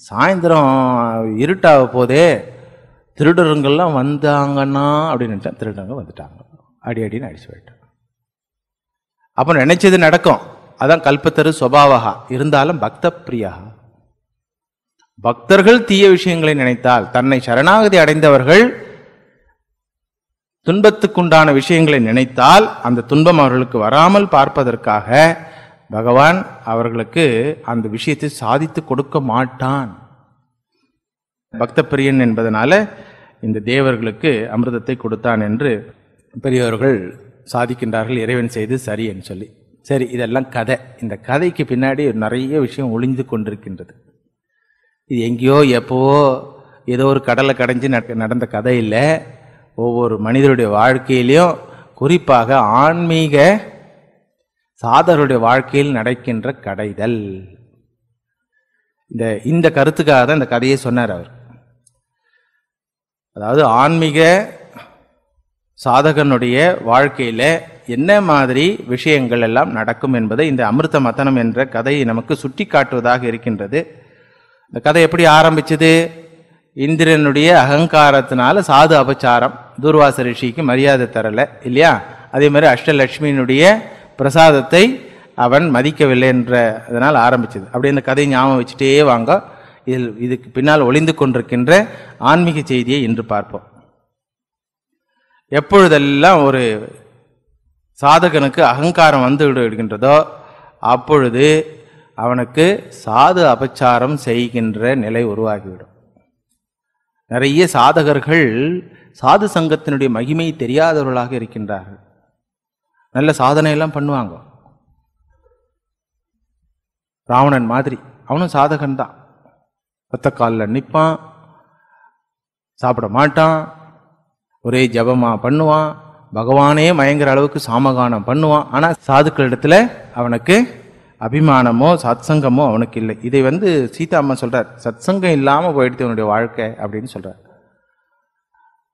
சாயந்தரம் இருட்டாக போதே திருடருங்கள்லாம் வந்தாங்கன்னா அப்படின்னுட்டான் திருடங்க வந்துட்டாங்க அடி அடின்னு அடிச்சு போயிட்டேன் அப்போ நினைச்சது நடக்கும் அதான் கல்பத்தரு சுவாவகா இருந்தாலும் பக்த பிரியா பக்தர்கள் தீய விஷயங்களை நினைத்தால் தன்னை சரணாகதி அடைந்தவர்கள் துன்பத்துக்குண்டான விஷயங்களை நினைத்தால் அந்த துன்பம் அவர்களுக்கு வராமல் பார்ப்பதற்காக பகவான் அவர்களுக்கு அந்த விஷயத்தை சாதித்து கொடுக்க மாட்டான் பக்த பிரியன் என்பதனால இந்த தேவர்களுக்கு அமிர்தத்தை கொடுத்தான் என்று பெரியவர்கள் சாதிக்கின்றார்கள் இறைவன் செய்து சரி என்று சொல்லி சரி இதெல்லாம் கதை இந்த கதைக்கு பின்னாடி நிறைய விஷயம் ஒளிந்து கொண்டிருக்கின்றது இது எங்கேயோ எப்போவோ ஏதோ ஒரு கடலை கடைஞ்சி நடந்த கதை இல்லை ஒவ்வொரு மனிதருடைய வாழ்க்கையிலையும் குறிப்பாக ஆன்மீக சாதகருடைய வாழ்க்கையில் நடக்கின்ற கடைதல் இந்த இந்த கருத்துக்காக தான் இந்த கதையை சொன்னார் அவர் அதாவது ஆன்மீக சாதகனுடைய வாழ்க்கையில் என்ன மாதிரி விஷயங்கள் எல்லாம் நடக்கும் என்பதை இந்த அமிர்த மதனம் என்ற கதையை நமக்கு சுட்டி காட்டுவதாக இருக்கின்றது இந்த கதை எப்படி ஆரம்பிச்சது இந்திரனுடைய அகங்காரத்தினால சாது அபச்சாரம் தூர்வாச ரிஷிக்கு மரியாதை தரலை இல்லையா அதே மாதிரி அஷ்டலட்சுமியினுடைய பிரசாதத்தை அவன் மதிக்கவில்லை என்ற அதனால் ஆரம்பித்தது அப்படி இந்த கதையை ஞாபகம் வச்சுட்டே வாங்க இதில் இதுக்கு பின்னால் ஒளிந்து கொண்டிருக்கின்ற ஆன்மீக செய்தியை இன்று பார்ப்போம் எப்பொழுதெல்லாம் ஒரு சாதகனுக்கு அகங்காரம் வந்து விடுகின்றதோ அப்பொழுது அவனுக்கு சாது அபச்சாரம் செய்கின்ற நிலை உருவாகிவிடும் நிறைய சாதகர்கள் சாது சங்கத்தினுடைய மகிமை தெரியாதவர்களாக இருக்கின்றார்கள் நல்ல சாதனையெல்லாம் பண்ணுவாங்க ராவணன் மாதிரி அவனும் சாதகன் தான் பத்த காலில் நிற்பான் சாப்பிட மாட்டான் ஒரே ஜபமாக பண்ணுவான் பகவானே மயங்கிற அளவுக்கு சாமகானம் பண்ணுவான் ஆனால் சாதுக்கள் இடத்துல அவனுக்கு அபிமானமோ சத்சங்கமோ அவனுக்கு இல்லை இதை வந்து சீதா அம்மா சொல்கிறார் சத்சங்கம் இல்லாமல் போயிடுத்து அவனுடைய வாழ்க்கை அப்படின்னு சொல்கிறார்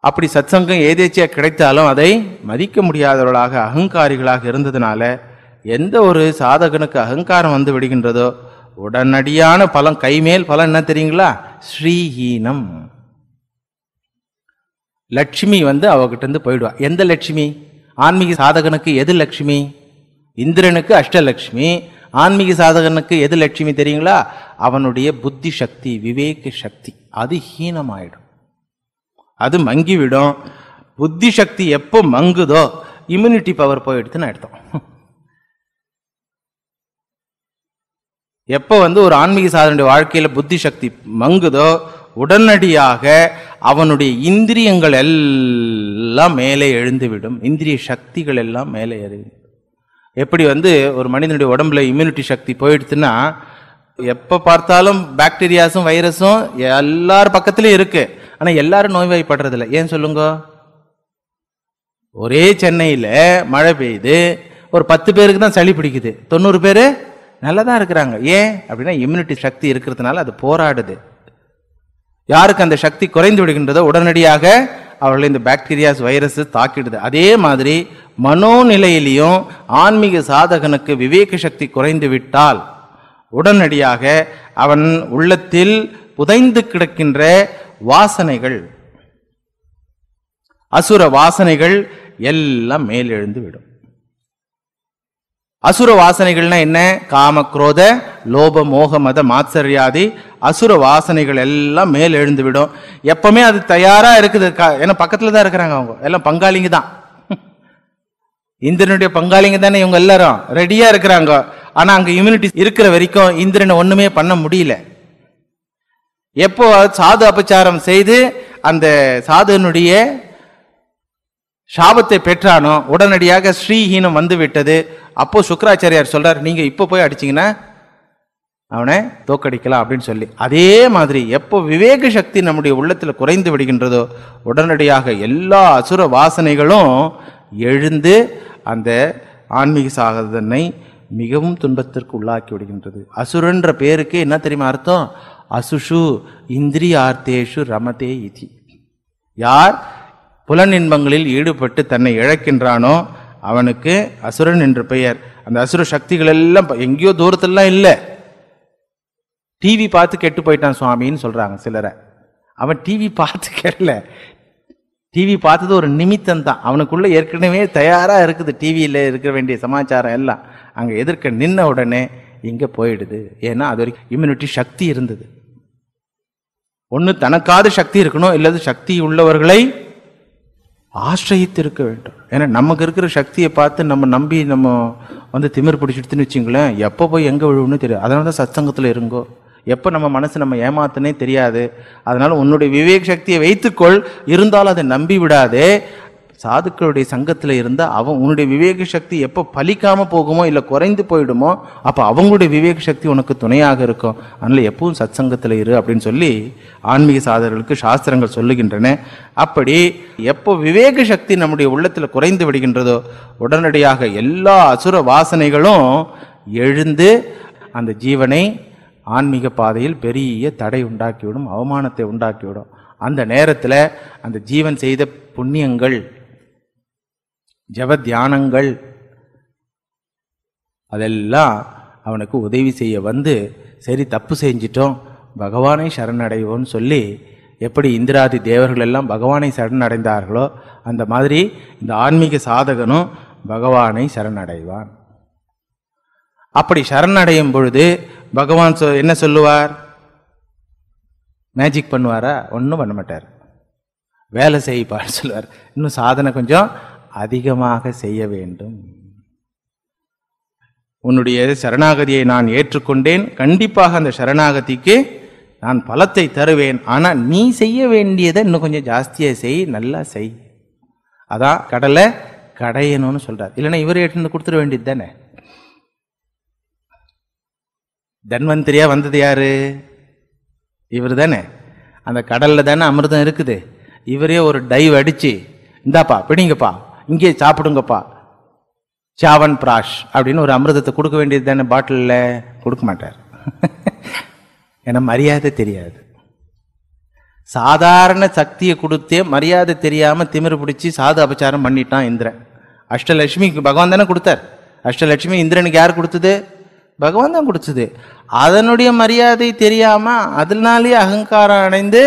அப்படி சத்சங்கம் ஏதேச்சியாக கிடைத்தாலும் அதை மதிக்க முடியாதவர்களாக அகங்காரிகளாக இருந்ததுனால எந்த ஒரு சாதகனுக்கு அகங்காரம் வந்து விடுகின்றதோ உடனடியான பலம் கைமேல் பலம் என்ன தெரியுங்களா ஸ்ரீஹீனம் லட்சுமி வந்து அவகிட்ட இருந்து போயிடுவா எந்த லட்சுமி ஆன்மீக சாதகனுக்கு எது லட்சுமி இந்திரனுக்கு அஷ்டலட்சுமி ஆன்மீக சாதகனுக்கு எது லட்சுமி தெரியுங்களா அவனுடைய புத்தி சக்தி விவேக சக்தி அது ஹீனமாயிடும் அது மங்கிவிடும் புத்தி சக்தி எப்போ மங்குதோ இம்யூனிட்டி பவர் போயிடுதுன்னு எடுத்தோம் எப்போ வந்து ஒரு ஆன்மீக சாதனுடைய வாழ்க்கையில் புத்தி சக்தி மங்குதோ உடனடியாக அவனுடைய இந்திரியங்கள் எல்லாம் மேலே எழுந்துவிடும் இந்திரிய சக்திகள் எல்லாம் மேலே ஏறிவிடும் எப்படி வந்து ஒரு மனிதனுடைய உடம்புல இம்யூனிட்டி சக்தி போயிடுச்சுன்னா எப்போ பார்த்தாலும் பாக்டீரியாஸும் வைரஸும் எல்லார் பக்கத்துலேயும் இருக்குது ஆனால் எல்லாரும் நோய்வாய்ப்படுறதில்ல ஏன் சொல்லுங்க ஒரே சென்னையில் மழை பெய்யுது ஒரு பத்து பேருக்கு தான் சளி பிடிக்குது தொண்ணூறு பேர் நல்லா தான் இருக்கிறாங்க ஏன் அப்படின்னா இம்யூனிட்டி சக்தி இருக்கிறதுனால அது போராடுது யாருக்கு அந்த சக்தி குறைந்து விடுகின்றதோ உடனடியாக அவர்களை இந்த பாக்டீரியாஸ் வைரஸ் தாக்கிடுது அதே மாதிரி மனோநிலையிலையும் ஆன்மீக சாதகனுக்கு விவேக சக்தி குறைந்து விட்டால் உடனடியாக அவன் உள்ளத்தில் புதைந்து கிடக்கின்ற வாசனைகள் அசுர வாசனைகள் எல்லாம் மேலெழுந்து விடும் அசுர வாசனைகள்னா என்ன காம குரோத லோப மோக மத மாத்தர்யாதி அசுர வாசனைகள் எல்லாம் மேல் எழுந்து விடும் எப்பவுமே அது தயாரா இருக்குது ஏன்னா பக்கத்துல தான் இருக்கிறாங்க அவங்க எல்லாம் பங்காளிங்க தான் இந்திரனுடைய பங்காளிங்க தானே இவங்க எல்லாரும் ரெடியா இருக்கிறாங்க ஆனா அங்க இம்யூனிட்டி இருக்கிற வரைக்கும் இந்திரனை ஒண்ணுமே பண்ண முடியல எப்போ சாது அபச்சாரம் செய்து அந்த சாதுனுடைய சாபத்தை பெற்றானோ உடனடியாக ஸ்ரீஹீனம் வந்து விட்டது அப்போ சுக்கராச்சாரியார் சொல்றார் நீங்க இப்போ போய் அடிச்சிங்கன்னா அவனை தோக்கடிக்கலாம் அப்படின்னு சொல்லி அதே மாதிரி எப்போ விவேக சக்தி நம்முடைய உள்ளத்தில் குறைந்து விடுகின்றதோ உடனடியாக எல்லா அசுர வாசனைகளும் எழுந்து அந்த ஆன்மீக சாகதனை மிகவும் துன்பத்திற்கு உள்ளாக்கி விடுகின்றது அசுரன்ற பேருக்கு என்ன தெரியுமா அர்த்தம் அசுஷு இந்திரியார்த்தேஷு ரமதே இதி யார் புலன் இன்பங்களில் ஈடுபட்டு தன்னை இழக்கின்றானோ அவனுக்கு அசுரன் என்று பெயர் அந்த அசுர சக்திகள் எல்லாம் எங்கேயோ தூரத்துலாம் இல்லை டிவி பார்த்து கெட்டு போயிட்டான் சுவாமின்னு சொல்கிறாங்க சிலரை அவன் டிவி பார்த்து கேட்கல டிவி பார்த்தது ஒரு நிமித்தம் தான் அவனுக்குள்ளே ஏற்கனவே தயாராக இருக்குது டிவியில் இருக்க வேண்டிய சமாச்சாரம் எல்லாம் அங்கே எதிர்க்க நின்ன உடனே இங்கே போயிடுது ஏன்னா அது வரைக்கும் இம்யூனிட்டி சக்தி இருந்தது ஒன்று தனக்காவது சக்தி இருக்கணும் இல்லது சக்தி உள்ளவர்களை ஆசிரியத்து இருக்க வேண்டும் ஏன்னா நமக்கு இருக்கிற சக்தியை பார்த்து நம்ம நம்பி நம்ம வந்து திமிர் பிடிச்சிடுத்துன்னு வச்சுங்களேன் எப்போ போய் எங்கே விழுவுன்னு தெரியும் அதனால தான் சத்சங்கத்தில் இருங்கோ எப்போ நம்ம மனசு நம்ம ஏமாத்தனே தெரியாது அதனால் உன்னுடைய விவேக சக்தியை வைத்துக்கொள் இருந்தாலும் அதை நம்பி விடாதே சாதுக்களுடைய சங்கத்தில் இருந்தால் அவன் உன்னுடைய விவேக சக்தி எப்போ பலிக்காமல் போகுமோ இல்லை குறைந்து போயிடுமோ அப்போ அவங்களுடைய விவேக சக்தி உனக்கு துணையாக இருக்கும் அதனால் எப்பவும் சத் சங்கத்தில் இரு அப்படின்னு சொல்லி ஆன்மீக சாதகர்களுக்கு சாஸ்திரங்கள் சொல்லுகின்றன அப்படி எப்போ விவேக சக்தி நம்முடைய உள்ளத்தில் குறைந்து விடுகின்றதோ உடனடியாக எல்லா அசுர வாசனைகளும் எழுந்து அந்த ஜீவனை ஆன்மீக பாதையில் பெரிய தடை உண்டாக்கிவிடும் அவமானத்தை உண்டாக்கிவிடும் அந்த நேரத்தில் அந்த ஜீவன் செய்த புண்ணியங்கள் ஜபத்தியானங்கள் அதெல்லாம் அவனுக்கு உதவி செய்ய வந்து சரி தப்பு செஞ்சிட்டோம் பகவானை சரணடைவோன்னு சொல்லி எப்படி இந்திராதி தேவர்கள் எல்லாம் பகவானை சரணடைந்தார்களோ அந்த மாதிரி இந்த ஆன்மீக சாதகனும் பகவானை சரணடைவான் அப்படி சரணடையும் பொழுது பகவான் சொ என்ன சொல்லுவார் மேஜிக் பண்ணுவாரா ஒன்றும் பண்ண மாட்டார் வேலை செய்ப்பான்னு சொல்லுவார் இன்னும் சாதனை கொஞ்சம் அதிகமாக செய்ய வேண்டும் உன்னுடைய சரணாகதியை நான் ஏற்றுக்கொண்டேன் கண்டிப்பாக அந்த சரணாகதிக்கு நான் பலத்தை தருவேன் ஆனால் நீ செய்ய வேண்டியதை இன்னும் கொஞ்சம் ஜாஸ்தியாக செய் நல்லா செய் அதான் கடலை கடையணும்னு சொல்கிறார் இல்லைன்னா இவரே எடுத்து கொடுத்துட வேண்டியது தானே தன்வந்திரியாக வந்தது யாரு இவர் தானே அந்த கடலில் தானே அமிர்தம் இருக்குது இவரே ஒரு டைவ் அடித்து இந்தாப்பா பிடிங்கப்பா இங்கே சாப்பிடுங்கப்பா சாவன் பிராஷ் அப்படின்னு ஒரு அமிர்தத்தை கொடுக்க வேண்டியது தானே பாட்டிலில் கொடுக்க மாட்டார் (laughs) ஏன்னா மரியாதை தெரியாது சாதாரண சக்தியை கொடுத்தே மரியாதை தெரியாமல் திமிர் பிடிச்சி சாது அபச்சாரம் பண்ணிட்டான் இந்திரன் அஷ்டலட்சுமிக்கு பகவான் தானே கொடுத்தார் அஷ்டலட்சுமி இந்திரனுக்கு யார் கொடுத்தது பகவான் தான் கொடுத்தது அதனுடைய மரியாதை தெரியாமல் அதனாலேயே அகங்காரம் அடைந்து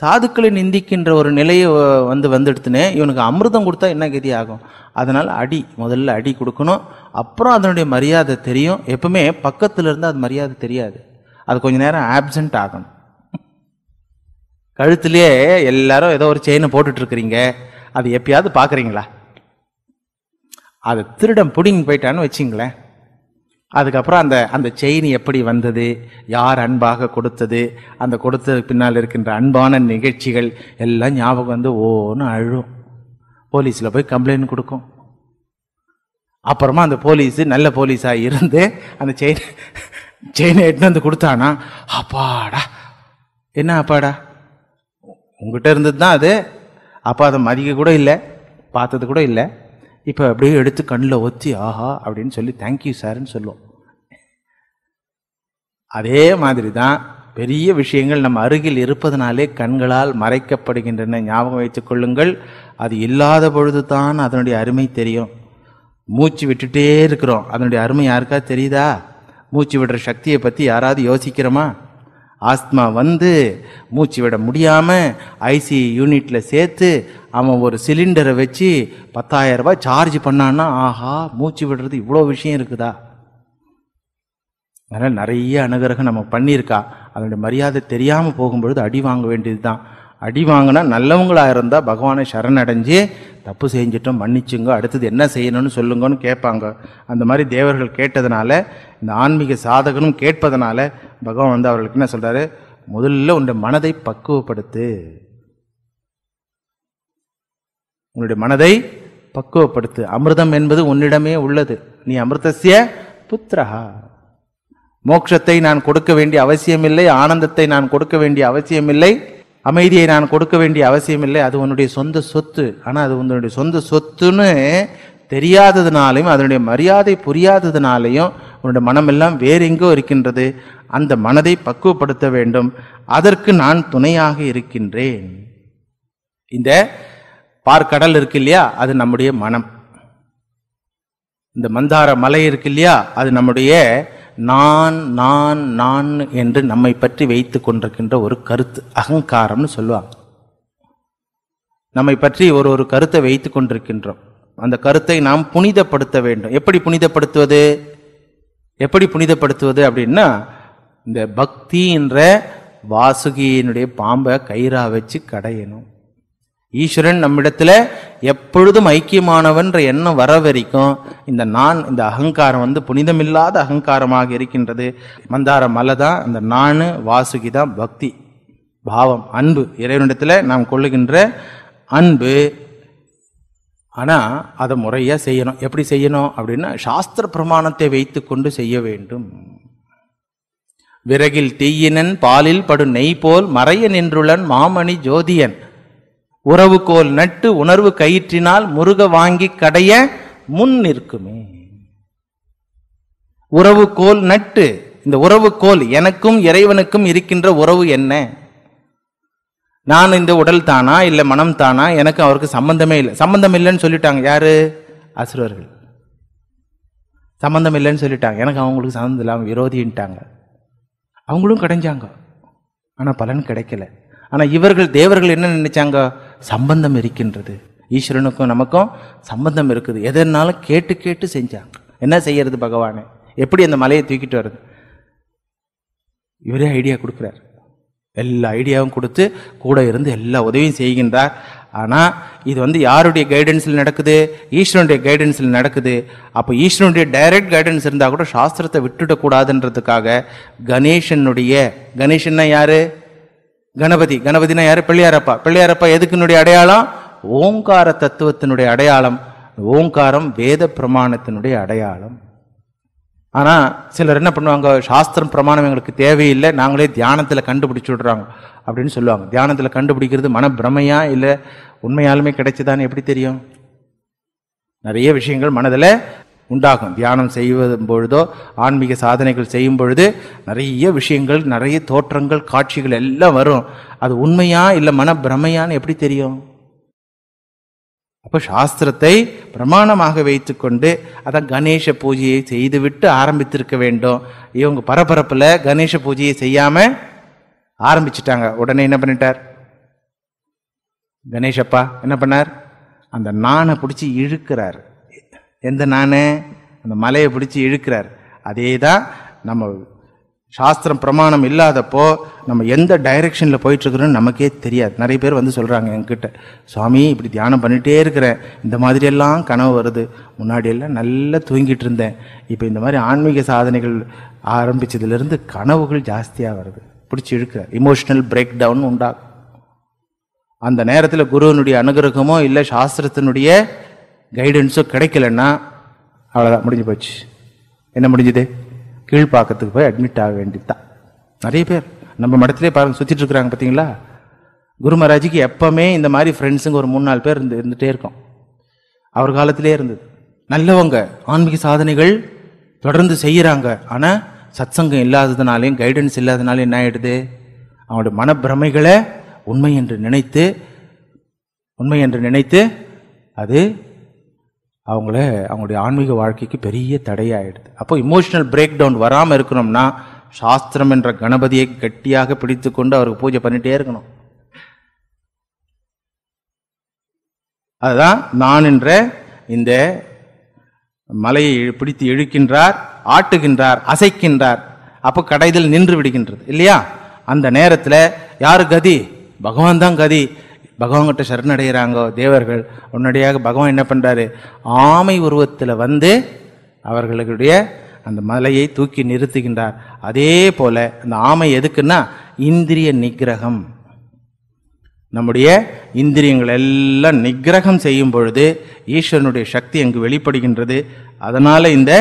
சாதுக்களை நிந்திக்கின்ற ஒரு நிலையை வந்து வந்துடுத்துனே இவனுக்கு அமிர்தம் கொடுத்தா என்ன கதி ஆகும் அதனால் அடி முதல்ல அடி கொடுக்கணும் அப்புறம் அதனுடைய மரியாதை தெரியும் எப்பவுமே பக்கத்தில் இருந்து அது மரியாதை தெரியாது அது கொஞ்ச நேரம் ஆப்சண்ட் ஆகணும் கழுத்துலேயே எல்லாரும் ஏதோ ஒரு செயினை போட்டுட்ருக்குறீங்க அது எப்பயாவது பார்க்குறீங்களா அது திருடம் புடிங்க போயிட்டான்னு வச்சிங்களேன் அதுக்கப்புறம் அந்த அந்த செயின் எப்படி வந்தது யார் அன்பாக கொடுத்தது அந்த கொடுத்ததுக்கு பின்னால் இருக்கின்ற அன்பான நிகழ்ச்சிகள் எல்லாம் ஞாபகம் வந்து ஓன்னு அழும் போலீஸில் போய் கம்ப்ளைண்ட் கொடுக்கும் அப்புறமா அந்த போலீஸ் நல்ல போலீஸாக இருந்து அந்த செயின் செயினை எடுத்து வந்து கொடுத்தானா அப்பாடா என்ன அப்பாடா உங்ககிட்ட இருந்தது தான் அது அப்போ அதை மதிக்க கூட இல்லை பார்த்தது கூட இல்லை இப்போ அப்படியே எடுத்து கண்ணில் ஒத்தி ஆஹா அப்படின்னு சொல்லி தேங்க்யூ சார்ன்னு சொல்லுவோம் அதே மாதிரி தான் பெரிய விஷயங்கள் நம்ம அருகில் இருப்பதனாலே கண்களால் மறைக்கப்படுகின்றன ஞாபகம் வைத்துக் கொள்ளுங்கள் அது இல்லாத பொழுது தான் அதனுடைய அருமை தெரியும் மூச்சு விட்டுட்டே இருக்கிறோம் அதனுடைய அருமை யாருக்கா தெரியுதா மூச்சு விடுற சக்தியை பற்றி யாராவது யோசிக்கிறோமா ஆஸ்மா வந்து மூச்சு விட முடியாமல் ஐசி யூனிட்டில் சேர்த்து அவன் ஒரு சிலிண்டரை வச்சு பத்தாயிரம் ரூபாய் சார்ஜ் பண்ணான்னா ஆஹா மூச்சு விடுறது இவ்வளோ விஷயம் இருக்குதா அதனால் நிறைய அனுகிரகம் நம்ம பண்ணியிருக்கா அதனுடைய மரியாதை தெரியாமல் போகும்பொழுது அடி வாங்க வேண்டியது தான் அடி வாங்கினா நல்லவங்களாக இருந்தால் பகவானை சரணடைஞ்சு தப்பு செஞ்சிட்டோம் மன்னிச்சுங்க அடுத்தது என்ன செய்யணும்னு சொல்லுங்கன்னு கேட்பாங்க அந்த மாதிரி தேவர்கள் கேட்டதுனால இந்த ஆன்மீக சாதகனும் கேட்பதனால பகவான் வந்து அவர்களுக்கு என்ன சொல்கிறாரு முதல்ல உன்னுடைய மனதை பக்குவப்படுத்து உன்னுடைய மனதை பக்குவப்படுத்து அமிர்தம் என்பது உன்னிடமே உள்ளது நீ அமிர்தசிய புத்திரஹா மோட்சத்தை நான் கொடுக்க வேண்டிய அவசியமில்லை ஆனந்தத்தை நான் கொடுக்க வேண்டிய அவசியமில்லை அமைதியை நான் கொடுக்க வேண்டிய அவசியமில்லை அது உன்னுடைய சொந்த சொத்து ஆனால் அது உன்னுடைய சொந்த சொத்துன்னு தெரியாததுனாலையும் அதனுடைய மரியாதை புரியாததுனாலையும் உன்னுடைய மனமெல்லாம் வேறெங்கோ இருக்கின்றது அந்த மனதை பக்குவப்படுத்த வேண்டும் அதற்கு நான் துணையாக இருக்கின்றேன் இந்த பார்க்கடல் இருக்கு இல்லையா அது நம்முடைய மனம் இந்த மந்தார மலை இருக்கு இல்லையா அது நம்முடைய நான் நான் நான் என்று நம்மை பற்றி வைத்து கொண்டிருக்கின்ற ஒரு கருத்து அகங்காரம்னு சொல்லுவாங்க நம்மை பற்றி ஒரு ஒரு கருத்தை வைத்து கொண்டிருக்கின்றோம் அந்த கருத்தை நாம் புனிதப்படுத்த வேண்டும் எப்படி புனிதப்படுத்துவது எப்படி புனிதப்படுத்துவது அப்படின்னா இந்த பக்தி என்ற வாசுகியினுடைய பாம்பை கயிறா வச்சு கடையணும் ஈஸ்வரன் நம்மிடத்துல எப்பொழுதும் ஐக்கியமானவன்ற எண்ணம் வர வரைக்கும் இந்த நான் இந்த அகங்காரம் வந்து புனிதமில்லாத அகங்காரமாக இருக்கின்றது மந்தார மலை தான் அந்த நான் வாசுகி தான் பக்தி பாவம் அன்பு இறைவனிடத்தில் நாம் கொள்ளுகின்ற அன்பு ஆனால் அதை முறையாக செய்யணும் எப்படி செய்யணும் அப்படின்னா சாஸ்திர பிரமாணத்தை வைத்து கொண்டு செய்ய வேண்டும் விறகில் தீயினன் பாலில் படு நெய் போல் மறைய நின்றுள்ளன் மாமணி ஜோதியன் உறவுகோல் நட்டு உணர்வு கயிற்றினால் முருக வாங்கி கடைய முன் நிற்குமே உறவு கோல் நட்டு இந்த உறவு கோல் எனக்கும் இறைவனுக்கும் இருக்கின்ற உறவு என்ன நான் இந்த உடல் தானா இல்லை மனம் தானா எனக்கு அவருக்கு சம்பந்தமே இல்லை சம்பந்தம் இல்லைன்னு சொல்லிட்டாங்க யாரு அசுரர்கள் சம்பந்தம் இல்லைன்னு சொல்லிட்டாங்க எனக்கு அவங்களுக்கு சம்மந்தம் இல்லாமல் விரோதின்ட்டாங்க அவங்களும் கிடைஞ்சாங்க ஆனால் பலன் கிடைக்கல ஆனால் இவர்கள் தேவர்கள் என்ன நினைச்சாங்க சம்பந்தம் இருக்கின்றது ஈஸ்வரனுக்கும் நமக்கும் சம்பந்தம் இருக்குது எதனாலும் கேட்டு கேட்டு செஞ்சாங்க என்ன செய்யறது பகவானு எப்படி அந்த மலையை தூக்கிட்டு வருது இவரே ஐடியா கொடுக்குறார் எல்லா ஐடியாவும் கொடுத்து கூட இருந்து எல்லா உதவியும் செய்கின்றார் ஆனால் இது வந்து யாருடைய கைடன்ஸில் நடக்குது ஈஸ்வரனுடைய கைடன்ஸில் நடக்குது அப்போ ஈஸ்வரனுடைய டைரக்ட் கைடன்ஸ் இருந்தால் கூட சாஸ்திரத்தை விட்டுடக்கூடாதுன்றதுக்காக கணேசனுடைய கணேசன்னா யார் கணபதி கணபதினா யாரு பிள்ளையாரப்பா பிள்ளையாரப்பா எதுக்குனுடைய அடையாளம் ஓங்கார தத்துவத்தினுடைய அடையாளம் ஓங்காரம் வேத பிரமாணத்தினுடைய அடையாளம் ஆனால் சிலர் என்ன பண்ணுவாங்க சாஸ்திரம் பிரமாணம் எங்களுக்கு தேவையில்லை நாங்களே தியானத்தில் கண்டுபிடிச்சி விடுறாங்க அப்படின்னு சொல்லுவாங்க தியானத்தில் கண்டுபிடிக்கிறது மன பிரமையா இல்லை உண்மையாலுமே கிடைச்சதான்னு எப்படி தெரியும் நிறைய விஷயங்கள் மனதில் உண்டாகும் தியானம் செய்வதும் பொழுதோ ஆன்மீக சாதனைகள் செய்யும் பொழுது நிறைய விஷயங்கள் நிறைய தோற்றங்கள் காட்சிகள் எல்லாம் வரும் அது உண்மையா இல்லை மன பிரமையான்னு எப்படி தெரியும் அப்போ சாஸ்திரத்தை பிரமாணமாக வைத்துக்கொண்டு அதான் கணேச பூஜையை செய்துவிட்டு ஆரம்பித்திருக்க வேண்டும் இவங்க பரபரப்பில் கணேச பூஜையை செய்யாமல் ஆரம்பிச்சிட்டாங்க உடனே என்ன பண்ணிட்டார் கணேஷப்பா என்ன பண்ணார் அந்த நானை பிடிச்சி இழுக்கிறார் எந்த நான் அந்த மலையை பிடிச்சி இழுக்கிறார் அதே தான் நம்ம சாஸ்திரம் பிரமாணம் இல்லாதப்போ நம்ம எந்த டைரெக்ஷனில் போயிட்டுருக்குறோன்னு நமக்கே தெரியாது நிறைய பேர் வந்து சொல்கிறாங்க என்கிட்ட சுவாமி இப்படி தியானம் பண்ணிகிட்டே இருக்கிறேன் இந்த மாதிரியெல்லாம் கனவு வருது முன்னாடியெல்லாம் நல்லா தூங்கிட்டு இருந்தேன் இப்போ இந்த மாதிரி ஆன்மீக சாதனைகள் ஆரம்பித்ததுலேருந்து கனவுகள் ஜாஸ்தியாக வருது பிடிச்சி இழுக்கிற இமோஷனல் பிரேக் டவுன் உண்டாகும் அந்த நேரத்தில் குருவனுடைய அனுகிரகமோ இல்லை சாஸ்திரத்தினுடைய கைடன்ஸோ கிடைக்கலன்னா அவ்வளோதான் முடிஞ்சு போச்சு என்ன முடிஞ்சுது கீழ்ப்பாக்கத்துக்கு போய் அட்மிட் ஆக வேண்டியது தான் நிறைய பேர் நம்ம மடத்திலே பாருங்க சுற்றிட்டுருக்குறாங்க பார்த்தீங்களா குரு மகாராஜிக்கு எப்போவுமே இந்த மாதிரி ஃப்ரெண்ட்ஸுங்க ஒரு மூணு நாலு பேர் இருந்து இருந்துகிட்டே இருக்கோம் அவர் காலத்திலே இருந்தது நல்லவங்க ஆன்மீக சாதனைகள் தொடர்ந்து செய்கிறாங்க ஆனால் சத்சங்கம் இல்லாததுனாலையும் கைடன்ஸ் இல்லாததுனாலும் என்ன ஆகிடுது அவனுடைய மனப்பிரமைகளை உண்மை என்று நினைத்து உண்மை என்று நினைத்து அது அவங்கள அவங்களுடைய ஆன்மீக வாழ்க்கைக்கு பெரிய தடையாயிடுது அப்போ இமோஷனல் பிரேக் டவுன் வராமல் இருக்கணும்னா சாஸ்திரம் என்ற கணபதியை கட்டியாக பிடித்து கொண்டு அவருக்கு பூஜை பண்ணிகிட்டே இருக்கணும் அதுதான் நான் என்ற இந்த மலையை பிடித்து இழுக்கின்றார் ஆட்டுகின்றார் அசைக்கின்றார் அப்போ கடைதில் நின்று விடுகின்றது இல்லையா அந்த நேரத்தில் யார் கதி பகவான் தான் கதி பகவான்கிட்ட சரணடைகிறாங்கோ தேவர்கள் உடனடியாக பகவான் என்ன பண்ணுறாரு ஆமை உருவத்தில் வந்து அவர்களுடைய அந்த மலையை தூக்கி நிறுத்துகின்றார் அதே போல் அந்த ஆமை எதுக்குன்னா இந்திரிய நிகிரகம் நம்முடைய இந்திரியங்கள் எல்லாம் நிகிரகம் செய்யும் பொழுது ஈஸ்வரனுடைய சக்தி அங்கு வெளிப்படுகின்றது அதனால் இந்த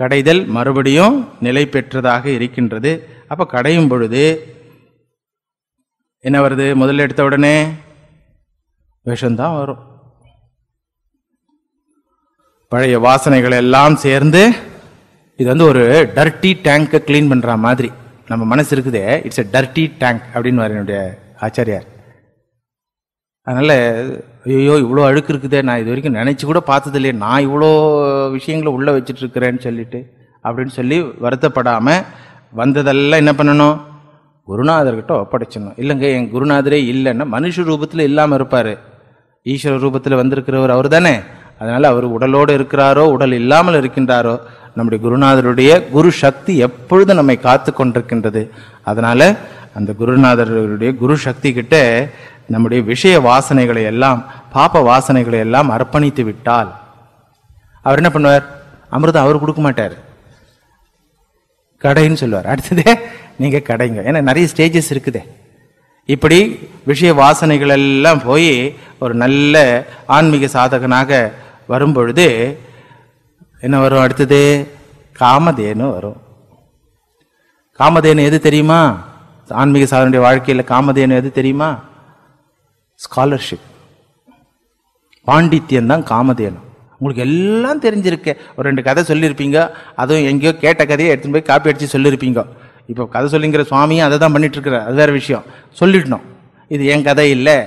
கடைதல் மறுபடியும் நிலை பெற்றதாக இருக்கின்றது அப்போ கடையும் பொழுது என்ன வருது முதல்ல எடுத்த உடனே விஷம்தான் வரும் பழைய வாசனைகள் எல்லாம் சேர்ந்து இது வந்து ஒரு டர்ட்டி டேங்கை க்ளீன் பண்ணுற மாதிரி நம்ம மனசு இருக்குதே இட்ஸ் எ டர்ட்டி டேங்க் அப்படின்னு என்னுடைய ஆச்சாரியார் அதனால் ஐயோ இவ்வளோ அழுக்கு இருக்குதே நான் இது வரைக்கும் நினச்சி கூட பார்த்தது இல்லையே நான் இவ்வளோ விஷயங்களை உள்ளே வச்சுட்ருக்கிறேன்னு சொல்லிட்டு அப்படின்னு சொல்லி வருத்தப்படாமல் வந்ததெல்லாம் என்ன பண்ணணும் குருநாதர்கிட்ட ஒப்படைச்சிடணும் இல்லைங்க என் குருநாதரே இல்லைன்னா மனுஷ ரூபத்தில் இல்லாமல் இருப்பார் ஈஸ்வர ரூபத்தில் வந்திருக்கிறவர் அவர் தானே அதனால் அவர் உடலோடு இருக்கிறாரோ உடல் இல்லாமல் இருக்கின்றாரோ நம்முடைய குருநாதருடைய குரு சக்தி எப்பொழுது நம்மை காத்து கொண்டிருக்கின்றது அதனால் அந்த குருநாதருடைய குரு சக்தி கிட்ட நம்முடைய விஷய வாசனைகளை எல்லாம் பாப்ப வாசனைகளை எல்லாம் அர்ப்பணித்து விட்டால் அவர் என்ன பண்ணுவார் அமிர்தம் அவர் கொடுக்க மாட்டார் கடைன்னு சொல்லுவார் அடுத்ததே நீங்கள் கடைங்க ஏன்னா நிறைய ஸ்டேஜஸ் இருக்குதே இப்படி விஷய வாசனைகள் எல்லாம் போய் ஒரு நல்ல ஆன்மீக சாதகனாக வரும்பொழுது என்ன வரும் அடுத்தது காமதேனு வரும் காமதேனு எது தெரியுமா ஆன்மீக சாதனுடைய வாழ்க்கையில் காமதேனு எது தெரியுமா ஸ்காலர்ஷிப் பாண்டித்யம் தான் காமதேனு உங்களுக்கு எல்லாம் தெரிஞ்சிருக்கு ஒரு ரெண்டு கதை சொல்லியிருப்பீங்க அதுவும் எங்கேயோ கேட்ட கதையை எடுத்துன்னு போய் காப்பி அடித்து சொல்லியிருப்பீங்க இப்போ கதை சொல்லிங்கிற சுவாமியும் அதை தான் இருக்கிற அது வேறு விஷயம் சொல்லிடணும் இது என் கதை இல்லை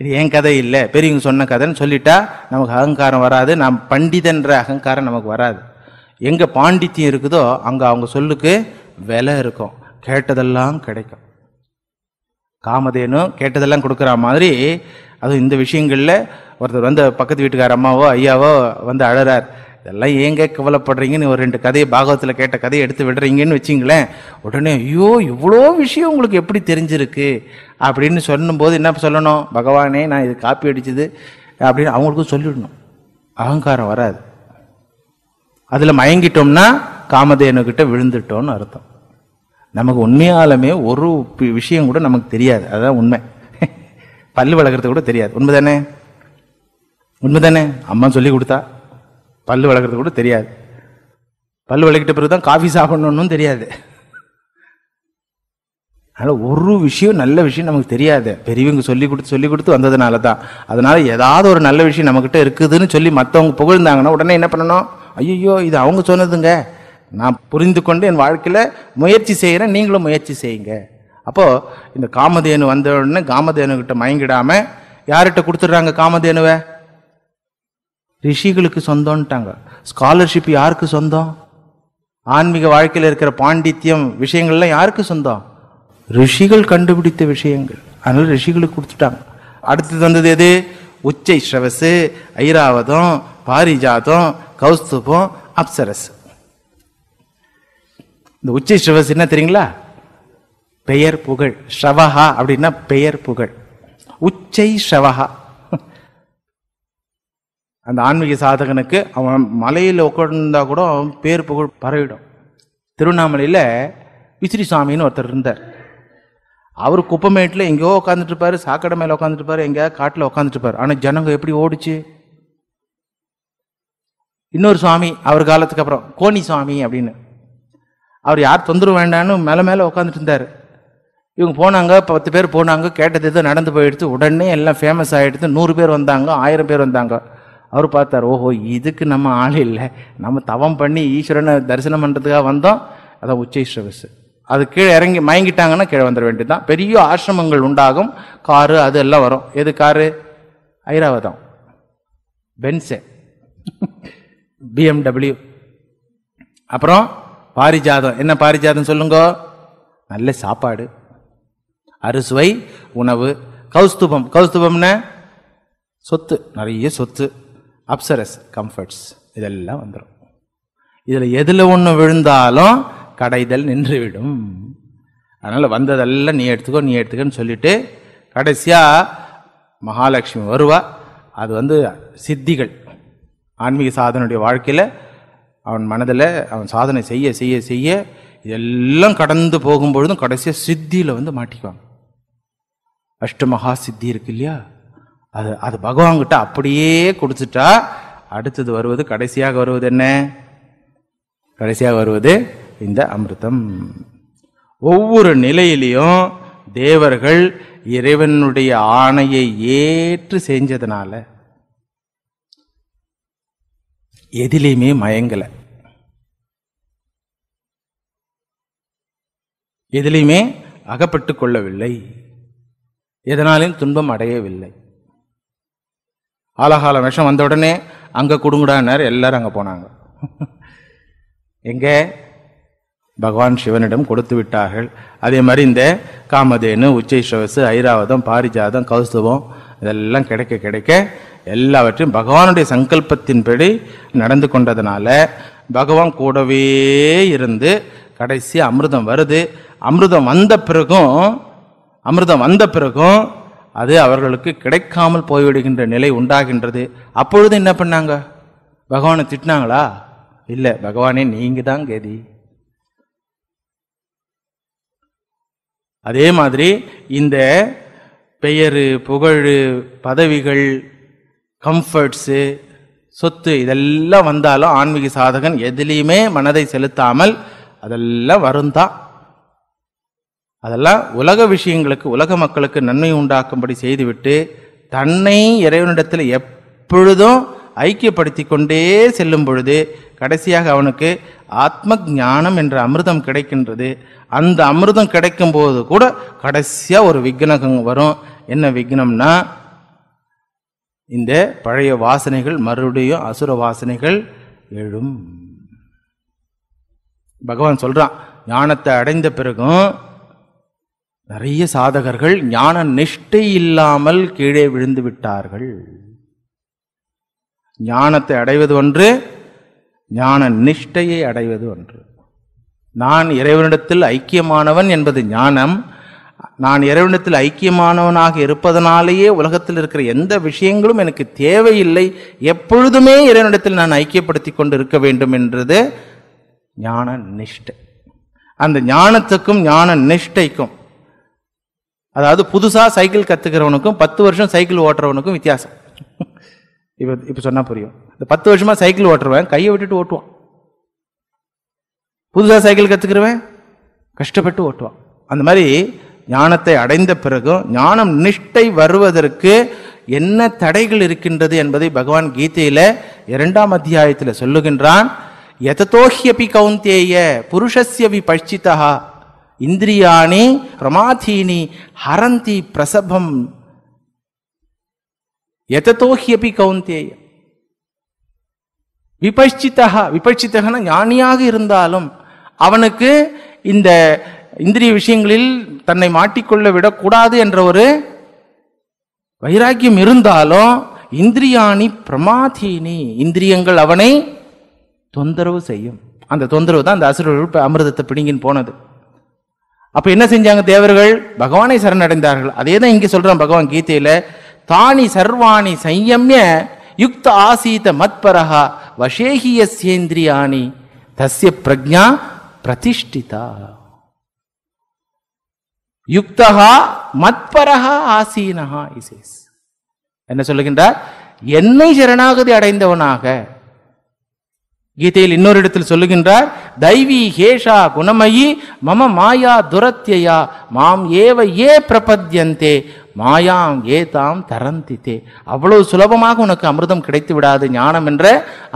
இது என் கதை இல்லை பெரியவங்க சொன்ன கதைன்னு சொல்லிட்டா நமக்கு அகங்காரம் வராது நாம் பண்டிதன்ற அகங்காரம் நமக்கு வராது எங்கே பாண்டித்தியம் இருக்குதோ அங்கே அவங்க சொல்லுக்கு விலை இருக்கும் கேட்டதெல்லாம் கிடைக்கும் காமதேனும் கேட்டதெல்லாம் கொடுக்குற மாதிரி அதுவும் இந்த விஷயங்களில் ஒருத்தர் வந்து பக்கத்து வீட்டுக்கார அம்மாவோ ஐயாவோ வந்து அழறார் இதெல்லாம் ஏங்க கவலைப்படுறீங்கன்னு ஒரு ரெண்டு கதையை பாகவத்தில் கேட்ட கதையை எடுத்து விடுறீங்கன்னு வச்சிங்களேன் உடனே ஐயோ இவ்வளோ விஷயம் உங்களுக்கு எப்படி தெரிஞ்சிருக்கு அப்படின்னு சொல்லும்போது என்ன சொல்லணும் பகவானே நான் இது காப்பி அடிச்சது அப்படின்னு அவங்களுக்கும் சொல்லிடணும் அகங்காரம் வராது அதில் மயங்கிட்டோம்னா காமதேனுக்கிட்ட விழுந்துட்டோம்னு அர்த்தம் நமக்கு உண்மையாலுமே ஒரு விஷயம் கூட நமக்கு தெரியாது அதுதான் உண்மை பல்லு வளர்க்குறது கூட தெரியாது உண்மை தானே உண்மை தானே அம்மா சொல்லி கொடுத்தா பல் வளர்க்குறது கூட தெரியாது பல் வளர்க்கிட்ட பிறகு தான் காஃபி சாப்பிடணும்னு தெரியாது அதனால் ஒரு விஷயம் நல்ல விஷயம் நமக்கு தெரியாது பெரியவங்க சொல்லி கொடுத்து சொல்லி கொடுத்து வந்ததுனால தான் அதனால் ஏதாவது ஒரு நல்ல விஷயம் நம்மக்கிட்ட இருக்குதுன்னு சொல்லி மற்றவங்க புகழ்ந்தாங்கன்னா உடனே என்ன பண்ணணும் ஐயோ இது அவங்க சொன்னதுங்க நான் புரிந்து கொண்டு என் வாழ்க்கையில் முயற்சி செய்கிறேன் நீங்களும் முயற்சி செய்யுங்க அப்போது இந்த காமதேனு வந்த உடனே காமதேனுக்கிட்ட மயங்கிடாமல் யார்கிட்ட கொடுத்துட்றாங்க காமதேனுவை ரிஷிகளுக்கு சொந்தம்ட்டாங்க ஸ்காலர்ஷிப் யாருக்கு சொந்தம் ஆன்மீக வாழ்க்கையில் இருக்கிற பாண்டித்யம் விஷயங்கள்லாம் யாருக்கு சொந்தம் ரிஷிகள் கண்டுபிடித்த விஷயங்கள் அதனால் ரிஷிகளுக்கு கொடுத்துட்டாங்க அடுத்தது வந்தது எது உச்சை ஸ்ரவசு ஐராவதம் பாரிஜாதம் கௌஸ்துபம் அப்சரஸ் இந்த உச்சை ஸ்ரவஸ் என்ன தெரியுங்களா பெயர் புகழ் ஸ்ரவஹா அப்படின்னா பெயர் புகழ் உச்சை ஸ்ரவஹா அந்த ஆன்மீக சாதகனுக்கு அவன் மலையில் உட்கார்ந்தா கூட அவன் பேர் புகழ் பரவிடும் திருவண்ணாமலையில் விசிறி சுவாமின்னு ஒருத்தர் இருந்தார் அவர் குப்பமேட்டில் எங்கேயோ உட்காந்துட்டுருப்பார் சாக்கடை மேலே உட்காந்துட்டுருப்பார் எங்கேயாவது காட்டில் உட்காந்துட்டுருப்பார் ஆனால் ஜனங்க எப்படி ஓடிச்சு இன்னொரு சுவாமி அவர் காலத்துக்கு அப்புறம் கோணி சுவாமி அப்படின்னு அவர் யார் தொந்தரவு வேண்டான்னு மேலே மேலே உட்காந்துட்டு இருந்தார் இவங்க போனாங்க பத்து பேர் போனாங்க கேட்டது எதுவும் நடந்து போயிடுத்து உடனே எல்லாம் ஃபேமஸ் ஆகிடுது நூறு பேர் வந்தாங்க ஆயிரம் பேர் வந்தாங்க அவர் பார்த்தார் ஓஹோ இதுக்கு நம்ம ஆள் இல்லை நம்ம தவம் பண்ணி ஈஸ்வரனை தரிசனம் பண்ணுறதுக்காக வந்தோம் அதான் சிரவசு அது கீழே இறங்கி மயங்கிட்டாங்கன்னா கீழே வந்துட தான் பெரிய ஆசிரமங்கள் உண்டாகும் காரு அது எல்லாம் வரும் எது காரு ஐராவதம் பென்சே பிஎம்டபிள்யூ அப்புறம் பாரிஜாதம் என்ன பாரிஜாதம் சொல்லுங்க நல்ல சாப்பாடு அறுசுவை உணவு கௌஸ்துபம் கௌஸ்துபம்னா சொத்து நிறைய சொத்து அப்சரஸ் கம்ஃபர்ட்ஸ் இதெல்லாம் வந்துடும் இதில் எதில் ஒன்று விழுந்தாலும் கடைதல் நின்றுவிடும் அதனால் வந்ததெல்லாம் நீ எடுத்துக்கோ நீ எடுத்துக்கன்னு சொல்லிட்டு கடைசியாக மகாலட்சுமி வருவா அது வந்து சித்திகள் ஆன்மீக சாதனையுடைய வாழ்க்கையில் அவன் மனதில் அவன் சாதனை செய்ய செய்ய செய்ய இதெல்லாம் கடந்து போகும்பொழுதும் கடைசியாக சித்தியில் வந்து மாட்டிக்குவான் அஷ்டமகா சித்தி இருக்கு இல்லையா அது அது பகவான்கிட்ட அப்படியே கொடுத்துட்டா அடுத்தது வருவது கடைசியாக வருவது என்ன கடைசியாக வருவது இந்த அமிர்தம் ஒவ்வொரு நிலையிலையும் தேவர்கள் இறைவனுடைய ஆணையை ஏற்று செஞ்சதுனால எதிலையுமே மயங்கலை எதிலையுமே அகப்பட்டு கொள்ளவில்லை எதனாலும் துன்பம் அடையவில்லை ஆலகால விஷம் வந்த உடனே அங்கே கொடுங்குடான்னார் எல்லாரும் அங்கே போனாங்க எங்கே பகவான் சிவனிடம் கொடுத்து விட்டார்கள் அதே மாதிரி இந்த காமதேனு உச்சை உச்சைஷவசு ஐராவதம் பாரிஜாதம் கௌஸ்துவம் இதெல்லாம் கிடைக்க கிடைக்க எல்லாவற்றையும் பகவானுடைய சங்கல்பத்தின்படி நடந்து கொண்டதுனால பகவான் கூடவே இருந்து கடைசி அமிர்தம் வருது அமிர்தம் வந்த பிறகும் அமிர்தம் வந்த பிறகும் அது அவர்களுக்கு கிடைக்காமல் போய்விடுகின்ற நிலை உண்டாகின்றது அப்பொழுது என்ன பண்ணாங்க பகவானை திட்டினாங்களா இல்லை பகவானே நீங்கள் தான் கதி அதே மாதிரி இந்த பெயர் புகழ் பதவிகள் கம்ஃபர்ட்ஸு சொத்து இதெல்லாம் வந்தாலும் ஆன்மீக சாதகன் எதுலேயுமே மனதை செலுத்தாமல் அதெல்லாம் வருந்தான் அதெல்லாம் உலக விஷயங்களுக்கு உலக மக்களுக்கு நன்மை உண்டாக்கும்படி செய்துவிட்டு தன்னை இறைவனிடத்தில் எப்பொழுதும் ஐக்கியப்படுத்தி கொண்டே செல்லும் பொழுது கடைசியாக அவனுக்கு ஆத்ம ஞானம் என்ற அமிர்தம் கிடைக்கின்றது அந்த அமிர்தம் கிடைக்கும் போது கூட கடைசியாக ஒரு விக்னகம் வரும் என்ன விக்னம்னா இந்த பழைய வாசனைகள் மறுபடியும் அசுர வாசனைகள் எழும் பகவான் சொல்கிறான் ஞானத்தை அடைந்த பிறகும் நிறைய சாதகர்கள் ஞான நிஷ்டை இல்லாமல் கீழே விழுந்து விட்டார்கள் ஞானத்தை அடைவது ஒன்று ஞான நிஷ்டையை அடைவது ஒன்று நான் இறைவனிடத்தில் ஐக்கியமானவன் என்பது ஞானம் நான் இறைவனிடத்தில் ஐக்கியமானவனாக இருப்பதனாலேயே உலகத்தில் இருக்கிற எந்த விஷயங்களும் எனக்கு தேவையில்லை எப்பொழுதுமே இறைவனிடத்தில் நான் ஐக்கியப்படுத்தி கொண்டு இருக்க வேண்டும் என்றது ஞான நிஷ்டை அந்த ஞானத்துக்கும் ஞான நிஷ்டைக்கும் அதாவது புதுசாக சைக்கிள் கற்றுக்கிறவனுக்கும் பத்து வருஷம் சைக்கிள் ஓட்டுறவனுக்கும் வித்தியாசம் இப்போ இப்போ சொன்னால் புரியும் இந்த பத்து வருஷமாக சைக்கிள் ஓட்டுருவேன் கையை விட்டுட்டு ஓட்டுவான் புதுசாக சைக்கிள் கற்றுக்கிறவன் கஷ்டப்பட்டு ஓட்டுவான் அந்த மாதிரி ஞானத்தை அடைந்த பிறகும் ஞானம் நிஷ்டை வருவதற்கு என்ன தடைகள் இருக்கின்றது என்பதை பகவான் கீதையில் இரண்டாம் அத்தியாயத்தில் சொல்லுகின்றான் எதத்தோஹியபி கவுந்தேய புருஷஸ்யவி பட்சிதா இந்திரியாணி பிரமாதீனி ஹரந்தி பிரசபம் எதத்தோஹியபி கவுந்தேய விபட்சித்தகா விபட்சித்தகன ஞானியாக இருந்தாலும் அவனுக்கு இந்த இந்திரிய விஷயங்களில் தன்னை மாட்டிக்கொள்ள விடக்கூடாது என்ற ஒரு வைராக்கியம் இருந்தாலும் இந்திரியாணி பிரமாதீனி இந்திரியங்கள் அவனை தொந்தரவு செய்யும் அந்த தொந்தரவு தான் அந்த அசுரர்கள் அமிர்தத்தை பிடிங்கின்னு போனது அப்ப என்ன செஞ்சாங்க தேவர்கள் பகவானை சரணடைந்தார்கள் அதே தான் இங்க சொல்றான் பகவான் கீதையில தானி சர்வாணி சையம்ய யுக்த ஆசீத மத்பரஹா வசேகிய சேந்திரியானி தசிய பிரஜா பிரதிஷ்டிதா யுக்தகா மத்பரஹா ஆசீனஹா இசேஸ் என்ன சொல்லுகின்றார் என்னை சரணாகதி அடைந்தவனாக கீதையில் இன்னொரு இடத்தில் சொல்லுகின்றார் தைவி ஹேஷா குணமயி மம மாயா துரத்தியா மாம் ஏவ ஏ பிரபத்யந்தே மாயாம் ஏதாம் தரந்தித்தே அவ்வளவு சுலபமாக உனக்கு அமிர்தம் கிடைத்து விடாது ஞானம் என்ற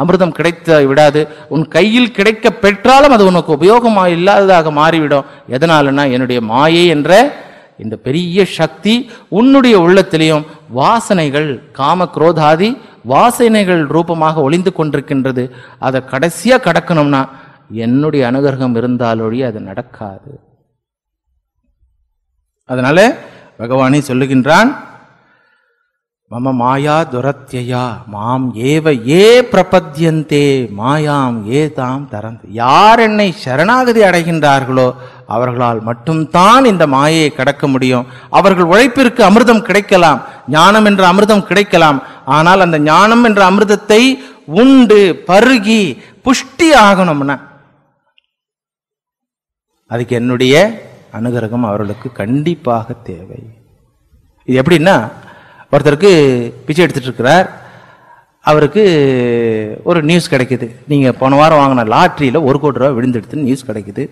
அமிர்தம் கிடைத்து விடாது உன் கையில் கிடைக்க பெற்றாலும் அது உனக்கு உபயோகமாக இல்லாததாக மாறிவிடும் எதனாலன்னா என்னுடைய மாயை என்ற இந்த பெரிய சக்தி உன்னுடைய உள்ளத்திலையும் வாசனைகள் காம குரோதாதி வாசனைகள் ரூபமாக ஒளிந்து கொண்டிருக்கின்றது அதை கடைசியாக கடக்கணும்னா என்னுடைய அனுகிரகம் இருந்தாலொழிய அது நடக்காது அதனால பகவானே சொல்லுகின்றான் மம மாயா துரத்தியா மாம் ஏவ ஏ பிரபத்தியந்தே மாயாம் ஏதாம் தரந்து யார் என்னை சரணாகதி அடைகின்றார்களோ அவர்களால் மட்டும்தான் இந்த மாயையை கடக்க முடியும் அவர்கள் உழைப்பிற்கு அமிர்தம் கிடைக்கலாம் ஞானம் என்ற அமிர்தம் கிடைக்கலாம் ஆனால் அந்த ஞானம் என்ற அமிர்தத்தை உண்டு பருகி புஷ்டி ஆகணும்னா அதுக்கு என்னுடைய அனுகிரகம் அவர்களுக்கு கண்டிப்பாக தேவை இது எப்படின்னா ஒருத்தருக்கு பிச்சை எடுத்துட்டு இருக்கிறார் அவருக்கு ஒரு நியூஸ் கிடைக்குது நீங்கள் போன வாரம் வாங்கின லாட்ரியில் ஒரு கோடி ரூபா விழுந்துடுத்துன்னு நியூஸ் கிடைக்குது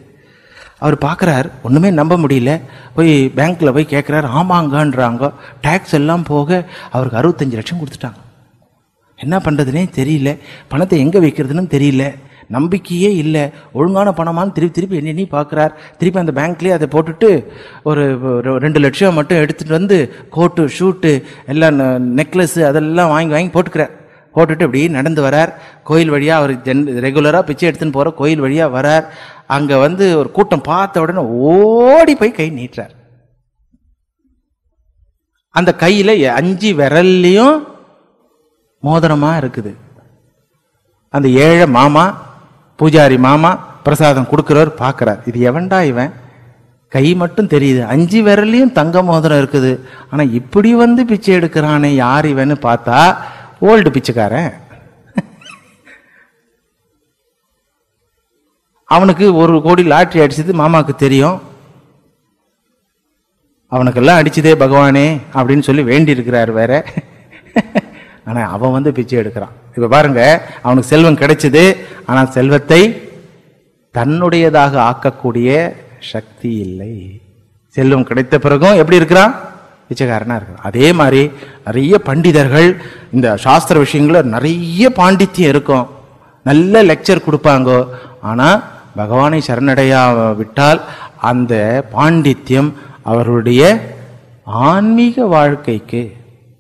அவர் பார்க்குறார் ஒன்றுமே நம்ப முடியல போய் பேங்க்கில் போய் கேட்குறாரு ஆமாங்கன்றாங்க டேக்ஸ் எல்லாம் போக அவருக்கு அறுபத்தஞ்சு லட்சம் கொடுத்துட்டாங்க என்ன பண்ணுறதுனே தெரியல பணத்தை எங்கே வைக்கிறதுன்னு தெரியல நம்பிக்கையே இல்லை ஒழுங்கான பணமானு திருப்பி திருப்பி எண்ணி பார்க்குறார் திருப்பி அந்த பேங்க்லேயே அதை போட்டுட்டு ஒரு ரெண்டு லட்சம் மட்டும் எடுத்துகிட்டு வந்து கோட்டு ஷூட்டு எல்லாம் நெக்லஸ்ஸு அதெல்லாம் வாங்கி வாங்கி போட்டுக்கிறார் போட்டுட்டு அப்படியே நடந்து வரார் கோயில் வழியாக அவர் ஜென் ரெகுலராக பிச்சை எடுத்துன்னு போகிற கோயில் வழியாக வரார் அங்கே வந்து ஒரு கூட்டம் பார்த்த உடனே ஓடி போய் கை நீட்டுறார் அந்த கையில் அஞ்சு விரல்லையும் மோதிரமாக இருக்குது அந்த ஏழை மாமா பூஜாரி மாமா பிரசாதம் கொடுக்குறவர் பார்க்குறார் இது எவன்டா இவன் கை மட்டும் தெரியுது அஞ்சு விரல்லையும் தங்க மோதிரம் இருக்குது ஆனால் இப்படி வந்து பிச்சை எடுக்கிறானே யார் இவன்னு பார்த்தா ஓல்டு பிச்சைக்காரன் அவனுக்கு ஒரு கோடி லாட்ரி அடிச்சது மாமாவுக்கு தெரியும் அவனுக்கெல்லாம் அடிச்சதே பகவானே அப்படின்னு சொல்லி வேண்டி இருக்கிறார் வேற ஆனால் அவன் வந்து பிச்சை எடுக்கிறான் இப்போ பாருங்க அவனுக்கு செல்வம் கிடைச்சது ஆனால் செல்வத்தை தன்னுடையதாக ஆக்கக்கூடிய சக்தி இல்லை செல்வம் கிடைத்த பிறகும் எப்படி இருக்கிறான் பிச்சைக்காரனாக இருக்கிறான் அதே மாதிரி நிறைய பண்டிதர்கள் இந்த சாஸ்திர விஷயங்களில் நிறைய பாண்டித்தியம் இருக்கும் நல்ல லெக்சர் கொடுப்பாங்கோ ஆனால் பகவானை சரணடையா விட்டால் அந்த பாண்டித்யம் அவர்களுடைய ஆன்மீக வாழ்க்கைக்கு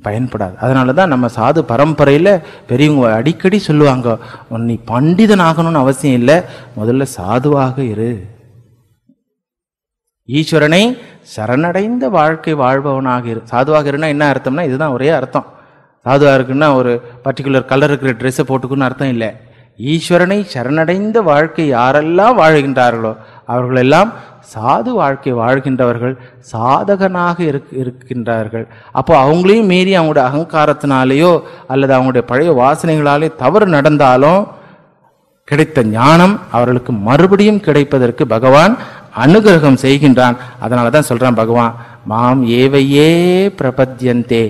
பயன்படாது அதனால தான் நம்ம சாது பரம்பரையில் பெரியவங்க அடிக்கடி சொல்லுவாங்க நீ பண்டிதன் ஆகணும்னு அவசியம் இல்லை முதல்ல சாதுவாக இரு ஈஸ்வரனை சரணடைந்த வாழ்க்கை வாழ்பவனாக இரு சாதுவாக இருன்னா என்ன அர்த்தம்னா இதுதான் ஒரே அர்த்தம் சாதுவாக இருக்குன்னா ஒரு பர்டிகுலர் கலர் இருக்கிற ட்ரெஸ்ஸை போட்டுக்குன்னு அர்த்தம் இல்லை ஈஸ்வரனை சரணடைந்த வாழ்க்கை யாரெல்லாம் வாழ்கின்றார்களோ அவர்களெல்லாம் சாது வாழ்க்கை வாழ்கின்றவர்கள் சாதகனாக இருக் இருக்கின்றார்கள் அப்போ அவங்களையும் மீறி அவங்களுடைய அகங்காரத்தினாலேயோ அல்லது அவங்களுடைய பழைய வாசனைகளாலே தவறு நடந்தாலும் கிடைத்த ஞானம் அவர்களுக்கு மறுபடியும் கிடைப்பதற்கு பகவான் அனுகிரகம் செய்கின்றான் அதனால தான் சொல்கிறான் பகவான் மாம் ஏவையே பிரபத்தியந்தே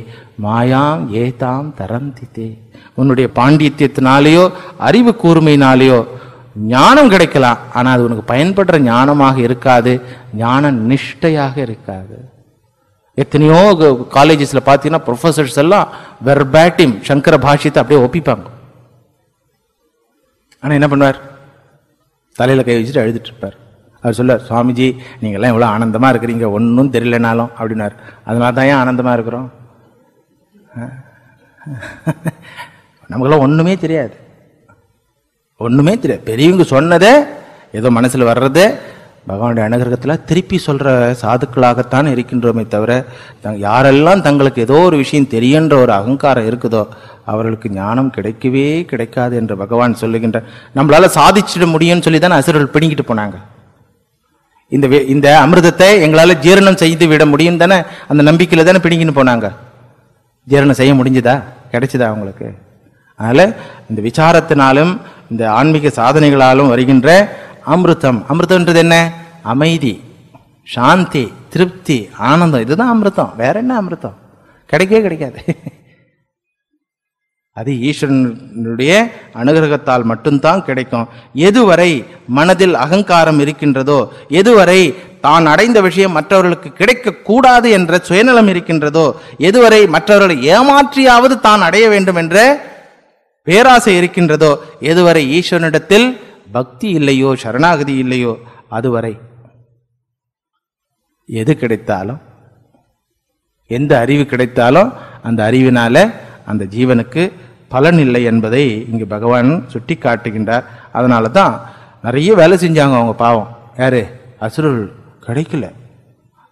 மாயாம் ஏதாம் தரந்தித்தே உன்னுடைய பாண்டித்யத்தினாலேயோ அறிவு கூர்மையினாலேயோ ஞானம் கிடைக்கலாம் ஆனால் அது உனக்கு பயன்படுற ஞானமாக இருக்காது ஞான நிஷ்டையாக இருக்காது எத்தனையோ காலேஜஸில் பார்த்தீங்கன்னா ப்ரொஃபஸர்ஸ் எல்லாம் வெர்பேட்டிம் சங்கர பாஷ்யத்தை அப்படியே ஒப்பிப்பாங்க ஆனால் என்ன பண்ணுவார் தலையில் கை வச்சுட்டு அழுதுட்டு இருப்பார் அவர் சொல்ல சுவாமிஜி நீங்கள்லாம் எவ்வளோ ஆனந்தமாக இருக்கிறீங்க ஒன்றும் தெரியலனாலும் அப்படின்னார் அதனால தான் ஏன் ஆனந்தமாக இருக்கிறோம் நமக்கெல்லாம் ஒன்றுமே தெரியாது ஒன்றுமே தெரியாது பெரியவங்க சொன்னதே ஏதோ மனசில் வர்றதே பகவானுடைய அனுகிரகத்தில் திருப்பி சொல்கிற சாதுக்களாகத்தான் இருக்கின்றோமே தவிர யாரெல்லாம் தங்களுக்கு ஏதோ ஒரு விஷயம் தெரியுன்ற ஒரு அகங்காரம் இருக்குதோ அவர்களுக்கு ஞானம் கிடைக்கவே கிடைக்காது என்று பகவான் சொல்லுகின்ற நம்மளால் சாதிச்சிட முடியும்னு சொல்லி தான் அசுரர்கள் பிடிங்கிட்டு போனாங்க இந்த இந்த அமிர்தத்தை எங்களால் ஜீரணம் செய்து விட முடியும் தானே அந்த நம்பிக்கையில் தானே பிடிங்கின்னு போனாங்க ஜீரணம் செய்ய முடிஞ்சுதா கிடைச்சதா அவங்களுக்கு அதனால் இந்த விசாரத்தினாலும் இந்த ஆன்மீக சாதனைகளாலும் வருகின்ற அமிர்தம் அமிர்தம்ன்றது என்ன அமைதி சாந்தி திருப்தி ஆனந்தம் இதுதான் அமிர்தம் வேற என்ன அமிர்தம் கிடைக்கவே கிடைக்காது அது ஈஸ்வரனுடைய அனுகிரகத்தால் மட்டும்தான் கிடைக்கும் எதுவரை மனதில் அகங்காரம் இருக்கின்றதோ எதுவரை தான் அடைந்த விஷயம் மற்றவர்களுக்கு கிடைக்கக்கூடாது என்ற சுயநலம் இருக்கின்றதோ எதுவரை மற்றவர்களை ஏமாற்றியாவது தான் அடைய வேண்டும் என்ற பேராசை இருக்கின்றதோ எதுவரை ஈஸ்வரனிடத்தில் பக்தி இல்லையோ சரணாகதி இல்லையோ அதுவரை எது கிடைத்தாலும் எந்த அறிவு கிடைத்தாலும் அந்த அறிவினால அந்த ஜீவனுக்கு பலன் இல்லை என்பதை இங்கு பகவான் சுட்டி காட்டுகின்றார் அதனால தான் நிறைய வேலை செஞ்சாங்க அவங்க பாவம் யாரு அசுரர்கள் கிடைக்கல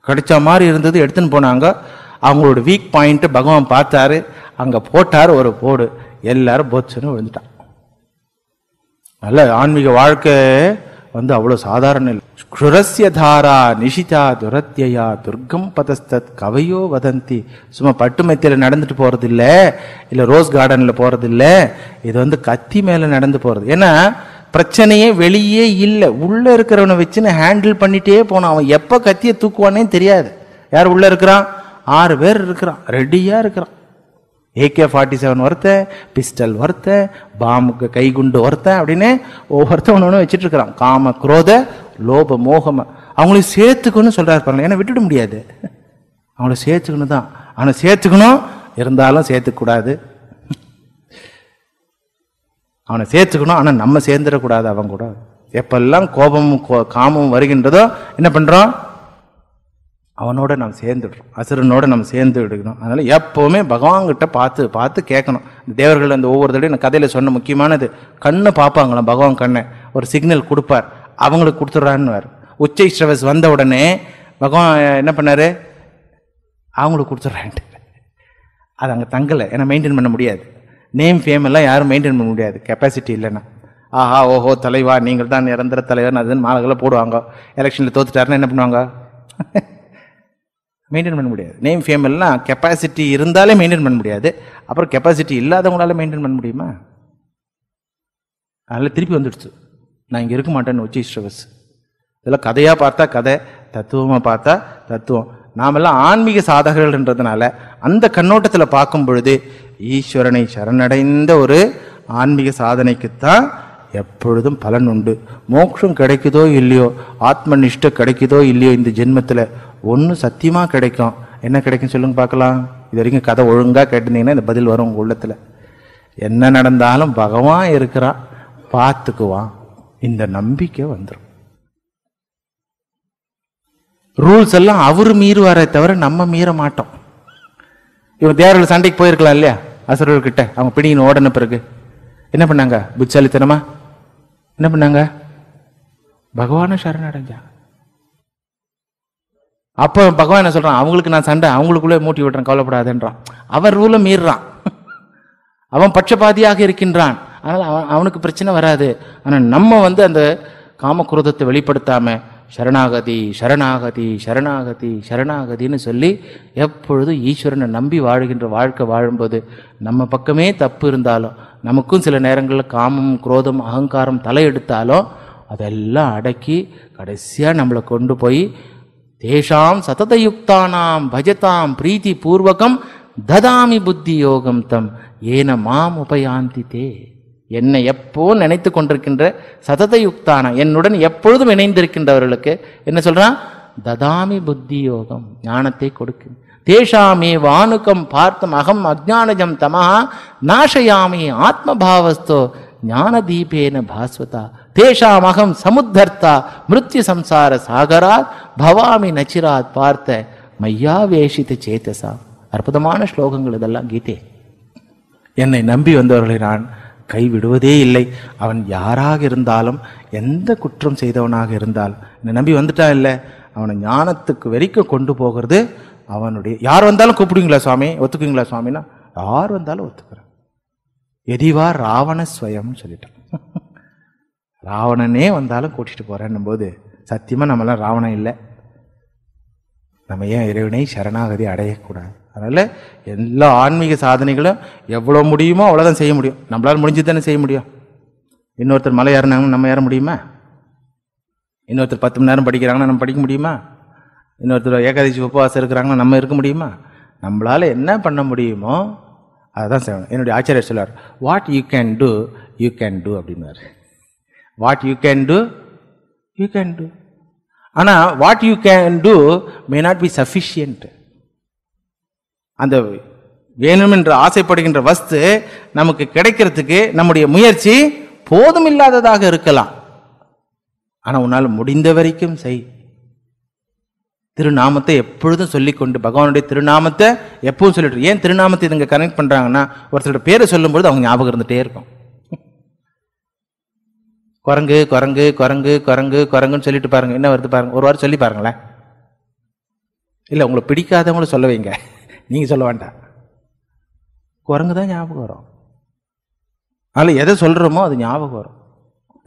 கிடைச்ச மாதிரி இருந்தது எடுத்துன்னு போனாங்க அவங்களோட வீக் பாயிண்ட்டு பகவான் பார்த்தாரு அங்கே போட்டார் ஒரு போடு எல்லாரும் போச்சுன்னு விழுந்துட்டான் நல்ல ஆன்மீக வாழ்க்கை வந்து அவ்வளோ சாதாரண இல்லை தாரா நிஷிதா துரத்தியா துர்க்கம் பதஸ்தத் கவையோ வதந்தி சும்மா பட்டு மெத்தியில் நடந்துட்டு போகிறது இல்லை இல்லை ரோஸ் கார்டனில் போகிறது இல்லை இது வந்து கத்தி மேலே நடந்து போகிறது ஏன்னா பிரச்சனையே வெளியே இல்லை உள்ளே இருக்கிறவனை வச்சுன்னு ஹேண்டில் பண்ணிகிட்டே போனான் அவன் எப்போ கத்தியை தூக்குவானே தெரியாது யார் உள்ளே இருக்கிறான் ஆறு பேர் இருக்கிறான் ரெடியாக இருக்கிறான் ஏகே ஃபார்ட்டி செவன் ஒருத்த பிஸ்டல் ஒருத்த பாம்புக்கு கைகுண்டு ஒருத்த அப்படின்னு ஒவ்வொருத்தன் ஒன்று ஒன்று வச்சுட்ருக்கிறான் காம குரோத லோப மோகம் அவங்களையும் சேர்த்துக்கணும்னு சொல்கிறாரு பாருங்கள் ஏன்னா விட்டுட முடியாது அவங்கள சேர்த்துக்கணும் தான் ஆனால் சேர்த்துக்கணும் இருந்தாலும் சேர்த்துக்கூடாது அவனை சேர்த்துக்கணும் ஆனால் நம்ம சேர்ந்துடக்கூடாது அவன் கூட எப்பெல்லாம் கோபமும் காமமும் வருகின்றதோ என்ன பண்ணுறோம் அவனோட நம்ம சேர்ந்துடுறோம் அசுரனோட நம்ம சேர்ந்து எடுக்கணும் அதனால் எப்போவுமே பகவான்கிட்ட பார்த்து பார்த்து கேட்கணும் தேவர்கள் அந்த ஒவ்வொரு தடையும் நான் கதையில் சொன்ன முக்கியமானது கண்ணை பார்ப்பாங்களாம் பகவான் கண்ணை ஒரு சிக்னல் கொடுப்பார் அவங்களுக்கு கொடுத்துட்றான்னு உச்சை ஸ்ரவஸ் வந்த உடனே பகவான் என்ன பண்ணார் அவங்களுக்கு கொடுத்துட்றான்ட்டு அது அங்கே தங்கலை ஏன்னா மெயின்டைன் பண்ண முடியாது நேம் ஃபேம் எல்லாம் யாரும் மெயின்டைன் பண்ண முடியாது கெப்பாசிட்டி இல்லைன்னா ஆஹா ஓஹோ தலைவா நீங்கள் தான் நிரந்தர தலைவர் அதுன்னு மாலைகளை போடுவாங்க எலெக்ஷனில் தோத்துட்டாருன்னா என்ன பண்ணுவாங்க மெயின்டைன் பண்ண முடியாது நேம் ஃபேம் எல்லாம் கெப்பாசிட்டி இருந்தாலே மெயின்டைன் பண்ண முடியாது அப்புறம் கெப்பாசிட்டி இல்லாதவங்களால மெயின்டைன் பண்ண முடியுமா அதனால் திருப்பி வந்துடுச்சு நான் இங்கே இருக்க மாட்டேன்னு உச்சி ஸ்ரவஸ் இதெல்லாம் கதையாக பார்த்தா கதை தத்துவமாக பார்த்தா தத்துவம் நாமெல்லாம் ஆன்மீக சாதகர்கள்ன்றதுனால அந்த கண்ணோட்டத்தில் பார்க்கும் பொழுது ஈஸ்வரனை சரணடைந்த ஒரு ஆன்மீக சாதனைக்குத்தான் எப்பொழுதும் பலன் உண்டு மோட்சம் கிடைக்குதோ இல்லையோ ஆத்ம நிஷ்ட கிடைக்குதோ இல்லையோ இந்த ஜென்மத்தில் ஒன்று சத்தியமாக கிடைக்கும் என்ன கிடைக்கும் சொல்லுங்க பார்க்கலாம் இது வரைக்கும் கதை ஒழுங்காக கேட்டிருந்தீங்கன்னா இந்த பதில் வரும் உங்கள் உள்ளத்தில் என்ன நடந்தாலும் பகவான் இருக்கிறான் பார்த்துக்குவான் இந்த நம்பிக்கை வந்துடும் ரூல்ஸ் எல்லாம் அவர் மீறுவாரே தவிர நம்ம மீற மாட்டோம் இவன் தேவர்கள் சண்டைக்கு போயிருக்கலாம் இல்லையா அசுரர்கிட்ட அவங்க பிடிக்கணும் ஓடன பிறகு என்ன பண்ணாங்க புட்சாலித்தனமா என்ன பண்ணாங்க பகவான சரணடைஞ்சாங்க அப்போ பகவான் என்ன சொல்கிறான் அவங்களுக்கு நான் சண்டை அவங்களுக்குள்ளே மூட்டி விடுறேன் கவலைப்படாதுன்றான் அவர் ரூலை மீறுறான் அவன் பட்சபாதியாக இருக்கின்றான் அதனால் அவன் அவனுக்கு பிரச்சனை வராது ஆனால் நம்ம வந்து அந்த காமக்ரோதத்தை வெளிப்படுத்தாமல் சரணாகதி சரணாகதி சரணாகதி சரணாகதின்னு சொல்லி எப்பொழுதும் ஈஸ்வரனை நம்பி வாழுகின்ற வாழ்க்கை வாழும்போது நம்ம பக்கமே தப்பு இருந்தாலும் நமக்கும் சில நேரங்களில் காமம் குரோதம் அகங்காரம் தலையெடுத்தாலும் அதெல்லாம் அடக்கி கடைசியாக நம்மளை கொண்டு போய் தேஷாம் சததயுக்தானாம் பஜதாம் பிரீத்தி பூர்வகம் ததாமி புத்தி யோகம் தம் ஏன மாம் உபயாந்தி தே என்னை எப்போ நினைத்து கொண்டிருக்கின்ற சததயுக்தானா என்னுடன் எப்பொழுதும் இணைந்திருக்கின்றவர்களுக்கு என்ன சொல்கிறான் ததாமி புத்தி யோகம் ஞானத்தை கொடுக்கும் தேஷாமே வானுக்கம் பார்த்தம் அகம் அஜானஜம் தமஹா நாஷயாமே ஆத்மபாவஸ்தோ ஞான தீபேன பாஸ்வதா தேஷாமகம் சமுத்தர்த்தா மிருத்யு சம்சார சாகராத் பவாமி நச்சிராத் பார்த்த மையா சேத்தசா அற்புதமான ஸ்லோகங்கள் இதெல்லாம் கீதே என்னை நம்பி வந்தவர்களை நான் கைவிடுவதே இல்லை அவன் யாராக இருந்தாலும் எந்த குற்றம் செய்தவனாக இருந்தால் என்னை நம்பி வந்துட்டான் இல்லை அவனை ஞானத்துக்கு வரைக்கும் கொண்டு போகிறது அவனுடைய யார் வந்தாலும் கூப்பிடுவீங்களா சுவாமி ஒத்துக்குங்களா சுவாமின்னா யார் வந்தாலும் ஒத்துக்கிறேன் எதிவா ராவண ஸ்வயம்னு சொல்லிட்டான் ராவணனே வந்தாலும் கூட்டிகிட்டு போகிறேன்னும் போது சத்தியமாக நம்மளாம் ராவணன் இல்லை நம்ம ஏன் இறைவனை சரணாகதி அடையக்கூடாது அதனால் எல்லா ஆன்மீக சாதனைகளும் எவ்வளோ முடியுமோ அவ்வளோதான் செய்ய முடியும் நம்மளால் முடிஞ்சு தானே செய்ய முடியும் இன்னொருத்தர் மலை ஏறினாங்கன்னு நம்ம ஏற முடியுமா இன்னொருத்தர் பத்து மணி நேரம் படிக்கிறாங்கன்னா நம்ம படிக்க முடியுமா இன்னொருத்தர் ஏகாதசி உபவாசம் இருக்கிறாங்கன்னா நம்ம இருக்க முடியுமா நம்மளால் என்ன பண்ண முடியுமோ அதை தான் செய்யணும் என்னுடைய ஆச்சாரியர் சொல்லார் what you can do you can do அப்படின்னாரு what you can do you can do ஆனால் what you can do may not be sufficient அந்த வேணும் என்று ஆசைப்படுகின்ற வஸ்து நமக்கு கிடைக்கிறதுக்கு நம்முடைய முயற்சி போதுமில்லாததாக இருக்கலாம் ஆனால் உன்னால் முடிந்த வரைக்கும் செய் திருநாமத்தை எப்பொழுதும் சொல்லிக்கொண்டு பகவானுடைய திருநாமத்தை எப்பவும் சொல்லிட்டு ஏன் திருநாமத்தை இதுங்க கனெக்ட் பண்ணுறாங்கன்னா ஒருத்தருடைய பேரை சொல்லும்பொழுது அவங்க ஞாபகம் இருந்துகிட்டே இருக்கும் குரங்கு குரங்கு குரங்கு குரங்கு குரங்குன்னு சொல்லிட்டு பாருங்க என்ன வருது பாருங்க ஒரு வாரம் சொல்லி பாருங்களேன் இல்லை உங்களை பிடிக்காதவங்களும் சொல்ல வைங்க நீங்கள் சொல்ல வேண்டாம் குரங்கு தான் ஞாபகம் வரும் அதில் எதை சொல்கிறோமோ அது ஞாபகம் வரும்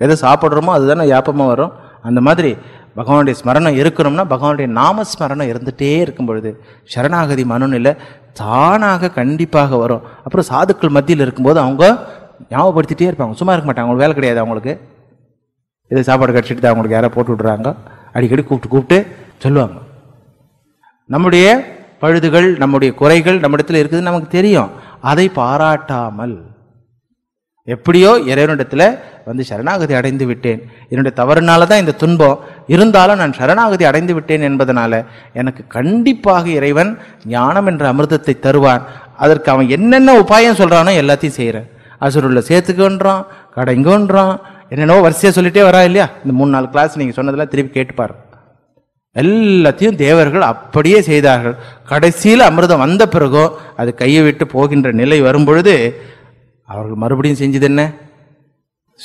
எதை சாப்பிட்றோமோ அதுதானே ஞாபகமாக வரும் அந்த மாதிரி பகவானுடைய ஸ்மரணம் இருக்கணும்னா பகவானுடைய நாமஸ்மரணம் இருந்துகிட்டே இருக்கும் பொழுது சரணாகதி மனநிலை தானாக கண்டிப்பாக வரும் அப்புறம் சாதுக்கள் மத்தியில் இருக்கும்போது அவங்க ஞாபகப்படுத்திட்டே இருப்பாங்க சும்மா இருக்க மாட்டாங்க அவங்களுக்கு வேலை கிடையாது அவங்களுக்கு இது சாப்பாடு கடிச்சிட்டு தான் அவங்களுக்கு யாரோ போட்டு விட்றாங்க அடிக்கடி கூப்பிட்டு கூப்பிட்டு சொல்லுவாங்க நம்முடைய பழுதுகள் நம்முடைய குறைகள் நம்மிடத்தில் இருக்குதுன்னு நமக்கு தெரியும் அதை பாராட்டாமல் எப்படியோ இறைவனிடத்தில் வந்து சரணாகதி அடைந்து விட்டேன் என்னுடைய தவறுனால தான் இந்த துன்பம் இருந்தாலும் நான் சரணாகதி அடைந்து விட்டேன் என்பதனால எனக்கு கண்டிப்பாக இறைவன் ஞானம் என்ற அமிர்தத்தை தருவான் அதற்கு அவன் என்னென்ன உபாயம் சொல்கிறானோ எல்லாத்தையும் செய்கிறேன் அசுருள்ள சேர்த்துக்கொன்றான் கடைங்கொன்றான் என்னென்னோ வரிசையாக சொல்லிட்டே வரா இல்லையா இந்த மூணு நாலு கிளாஸ் நீங்கள் சொன்னதெல்லாம் திருப்பி கேட்டுப்பார் எல்லாத்தையும் தேவர்கள் அப்படியே செய்தார்கள் கடைசியில் அமிர்தம் வந்த பிறகோ அது கையை விட்டு போகின்ற நிலை வரும்பொழுது அவர்கள் மறுபடியும் செஞ்சது என்ன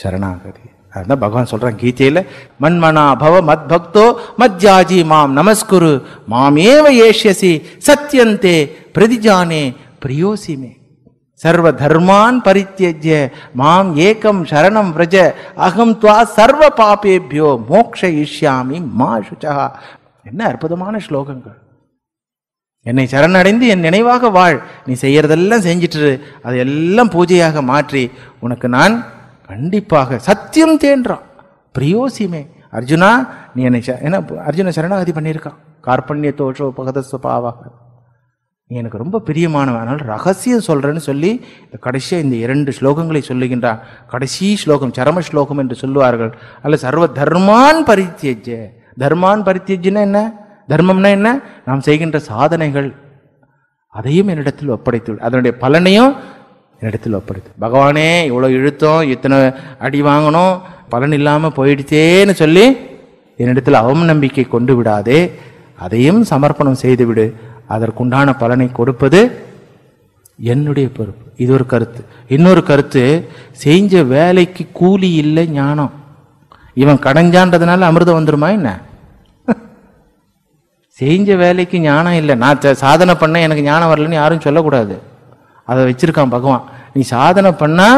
சரணாகதி அதுதான் பகவான் சொல்கிறான் கீதையில் மண்மனா பவ மத் பக்தோ மத் ஜாஜி மாம் நமஸ்குரு மாமேவ ஏஷியசி சத்தியந்தே பிரதிஜானே பிரியோசிமே சர்வ தர்மான் பரித்தியஜ்ய மாம் ஏக்கம் சரணம் விரஜ அகம் துவா சர்வ பாப்பேபியோ மோக்ஷ இஷ்யாமி மா சுச்சா என்ன அற்புதமான ஸ்லோகங்கள் என்னை சரணடைந்து என் நினைவாக வாழ் நீ செய்யறதெல்லாம் செஞ்சிட்டு அதையெல்லாம் பூஜையாக மாற்றி உனக்கு நான் கண்டிப்பாக சத்தியம் தேன்றான் பிரியோசிமே அர்ஜுனா நீ என்னை என்ன அர்ஜுன சரணாகதி பண்ணியிருக்கான் கார்பண்ய தோஷோ பகதஸ்வ பாவாக எனக்கு ரொம்ப பிரியமானவன் அதனால் ரகசியம் சொல்கிறேன்னு சொல்லி இந்த கடைசியாக இந்த இரண்டு ஸ்லோகங்களை சொல்லுகின்றான் கடைசி ஸ்லோகம் சரம ஸ்லோகம் என்று சொல்லுவார்கள் அல்ல சர்வ தர்மான் பரித்தியஜ தர்மான் பரித்தியஜ்னா என்ன தர்மம்னா என்ன நாம் செய்கின்ற சாதனைகள் அதையும் என்னிடத்தில் ஒப்படைத்து அதனுடைய பலனையும் என்னிடத்தில் ஒப்படைத்து பகவானே இவ்வளோ இழுத்தோம் இத்தனை அடி வாங்கணும் பலன் இல்லாமல் போயிடுச்சேன்னு சொல்லி என்னிடத்தில் அவம் நம்பிக்கை கொண்டு விடாதே அதையும் சமர்ப்பணம் செய்துவிடு அதற்குண்டான பலனை கொடுப்பது என்னுடைய பொறுப்பு இது ஒரு கருத்து இன்னொரு கருத்து செஞ்ச வேலைக்கு கூலி இல்லை ஞானம் இவன் கடைஞ்சான்றதுனால அமிர்தம் வந்துருமா என்ன செஞ்ச வேலைக்கு ஞானம் இல்லை நான் சாதனை பண்ண எனக்கு ஞானம் வரலன்னு யாரும் சொல்லக்கூடாது அதை வச்சிருக்கான் பகவான் நீ சாதனை பண்ணா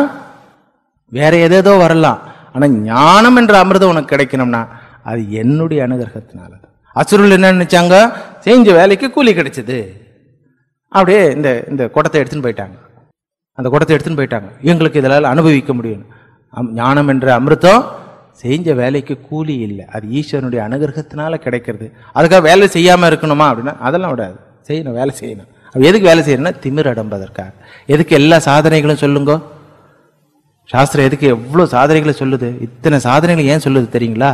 வேற எதேதோ வரலாம் ஆனால் ஞானம் என்ற அமிர்தம் உனக்கு கிடைக்கணும்னா அது என்னுடைய அனுகிரகத்தினால அசுருள் என்ன நினைச்சாங்க செஞ்ச வேலைக்கு கூலி கிடைச்சது அப்படியே இந்த இந்த குடத்தை எடுத்துன்னு போயிட்டாங்க அந்த குடத்தை எடுத்துன்னு போயிட்டாங்க எங்களுக்கு இதனால் அனுபவிக்க முடியும் ஞானம் என்ற அமிர்தம் செஞ்ச வேலைக்கு கூலி இல்லை அது ஈஸ்வரனுடைய அனுகிரகத்தினால கிடைக்கிறது அதுக்காக வேலை செய்யாமல் இருக்கணுமா அப்படின்னா அதெல்லாம் விடாது செய்யணும் வேலை செய்யணும் அப்போ எதுக்கு வேலை செய்யணும்னா திமிர் அடம்பதற்காக எதுக்கு எல்லா சாதனைகளும் சொல்லுங்க சாஸ்திரம் எதுக்கு எவ்வளோ சாதனைகளை சொல்லுது இத்தனை சாதனைகள் ஏன் சொல்லுது தெரியுங்களா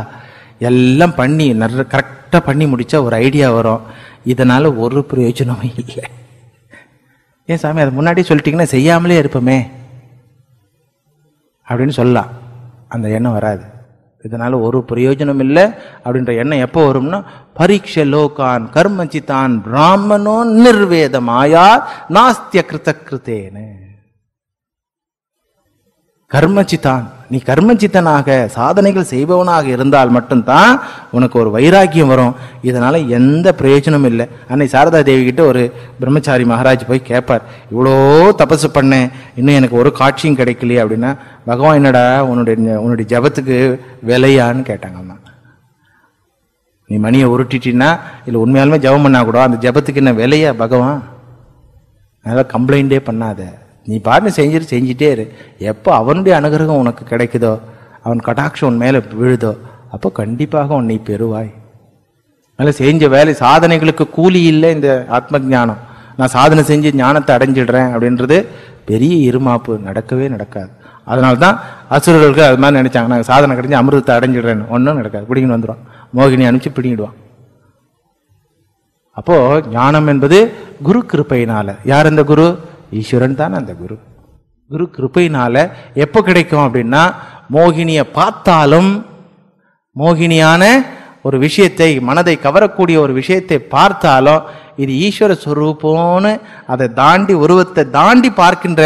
எல்லாம் பண்ணி நிற கரெக்டாக பண்ணி முடித்தா ஒரு ஐடியா வரும் இதனால் ஒரு பிரயோஜனமும் இல்லை ஏன் சாமி அதை முன்னாடியே சொல்லிட்டிங்கன்னா செய்யாமலே இருப்போமே அப்படின்னு சொல்லலாம் அந்த எண்ணம் வராது இதனால் ஒரு பிரயோஜனம் இல்லை அப்படின்ற எண்ணம் எப்போ வரும்னா பரீட்ச லோகான் கர்மஜிதான் பிராமணோ நிர்வேதமாயா நாஸ்திய கிருத்த கிருத்தேன்னு கர்மஜித்தான் நீ கர்மஜித்தனாக சாதனைகள் செய்பவனாக இருந்தால் மட்டும்தான் உனக்கு ஒரு வைராக்கியம் வரும் இதனால் எந்த பிரயோஜனமும் இல்லை அன்னை சாரதா தேவி கிட்ட ஒரு பிரம்மச்சாரி மகாராஜ் போய் கேட்பார் இவ்வளோ தபசு பண்ணேன் இன்னும் எனக்கு ஒரு காட்சியும் கிடைக்கலையே அப்படின்னா பகவான் என்னடா உன்னுடைய உன்னுடைய ஜபத்துக்கு விலையான்னு கேட்டாங்க அம்மா நீ மணியை உருட்டிட்டின்னா இல்லை உண்மையாலுமே ஜபம் பண்ணா கூட அந்த ஜபத்துக்கு என்ன விலையா பகவான் அதனால் கம்ப்ளைண்டே பண்ணாத நீ பாருன்னு செஞ்சுட்டு செஞ்சிட்டே இரு எப்போ அவனுடைய அனுகிரகம் உனக்கு கிடைக்குதோ அவன் கடாட்சம் உன் மேலே விழுதோ அப்போ கண்டிப்பாக உன் நீ பெறுவாய் அதனால் செஞ்ச வேலை சாதனைகளுக்கு கூலி இல்லை இந்த ஆத்ம ஜானம் நான் சாதனை செஞ்சு ஞானத்தை அடைஞ்சிடுறேன் அப்படின்றது பெரிய இருமாப்பு நடக்கவே நடக்காது அதனால தான் அசுரர்களுக்கு அது மாதிரி நினச்சாங்க நாங்கள் சாதனை கிடைச்சி அமிர்தத்தை அடைஞ்சிடுறேன்னு ஒன்றும் நடக்காது பிடிங்கின்னு வந்துடும் மோகினி அனுப்பிச்சு பிடிங்கிடுவான் அப்போது ஞானம் என்பது குரு கிருப்பையினால் யார் இந்த குரு ஈஸ்வரன் தானே அந்த குரு குரு கிருப்பையினால எப்போ கிடைக்கும் அப்படின்னா மோகினியை பார்த்தாலும் மோகினியான ஒரு விஷயத்தை மனதை கவரக்கூடிய ஒரு விஷயத்தை பார்த்தாலும் இது ஈஸ்வர சுரூபம்னு அதை தாண்டி உருவத்தை தாண்டி பார்க்கின்ற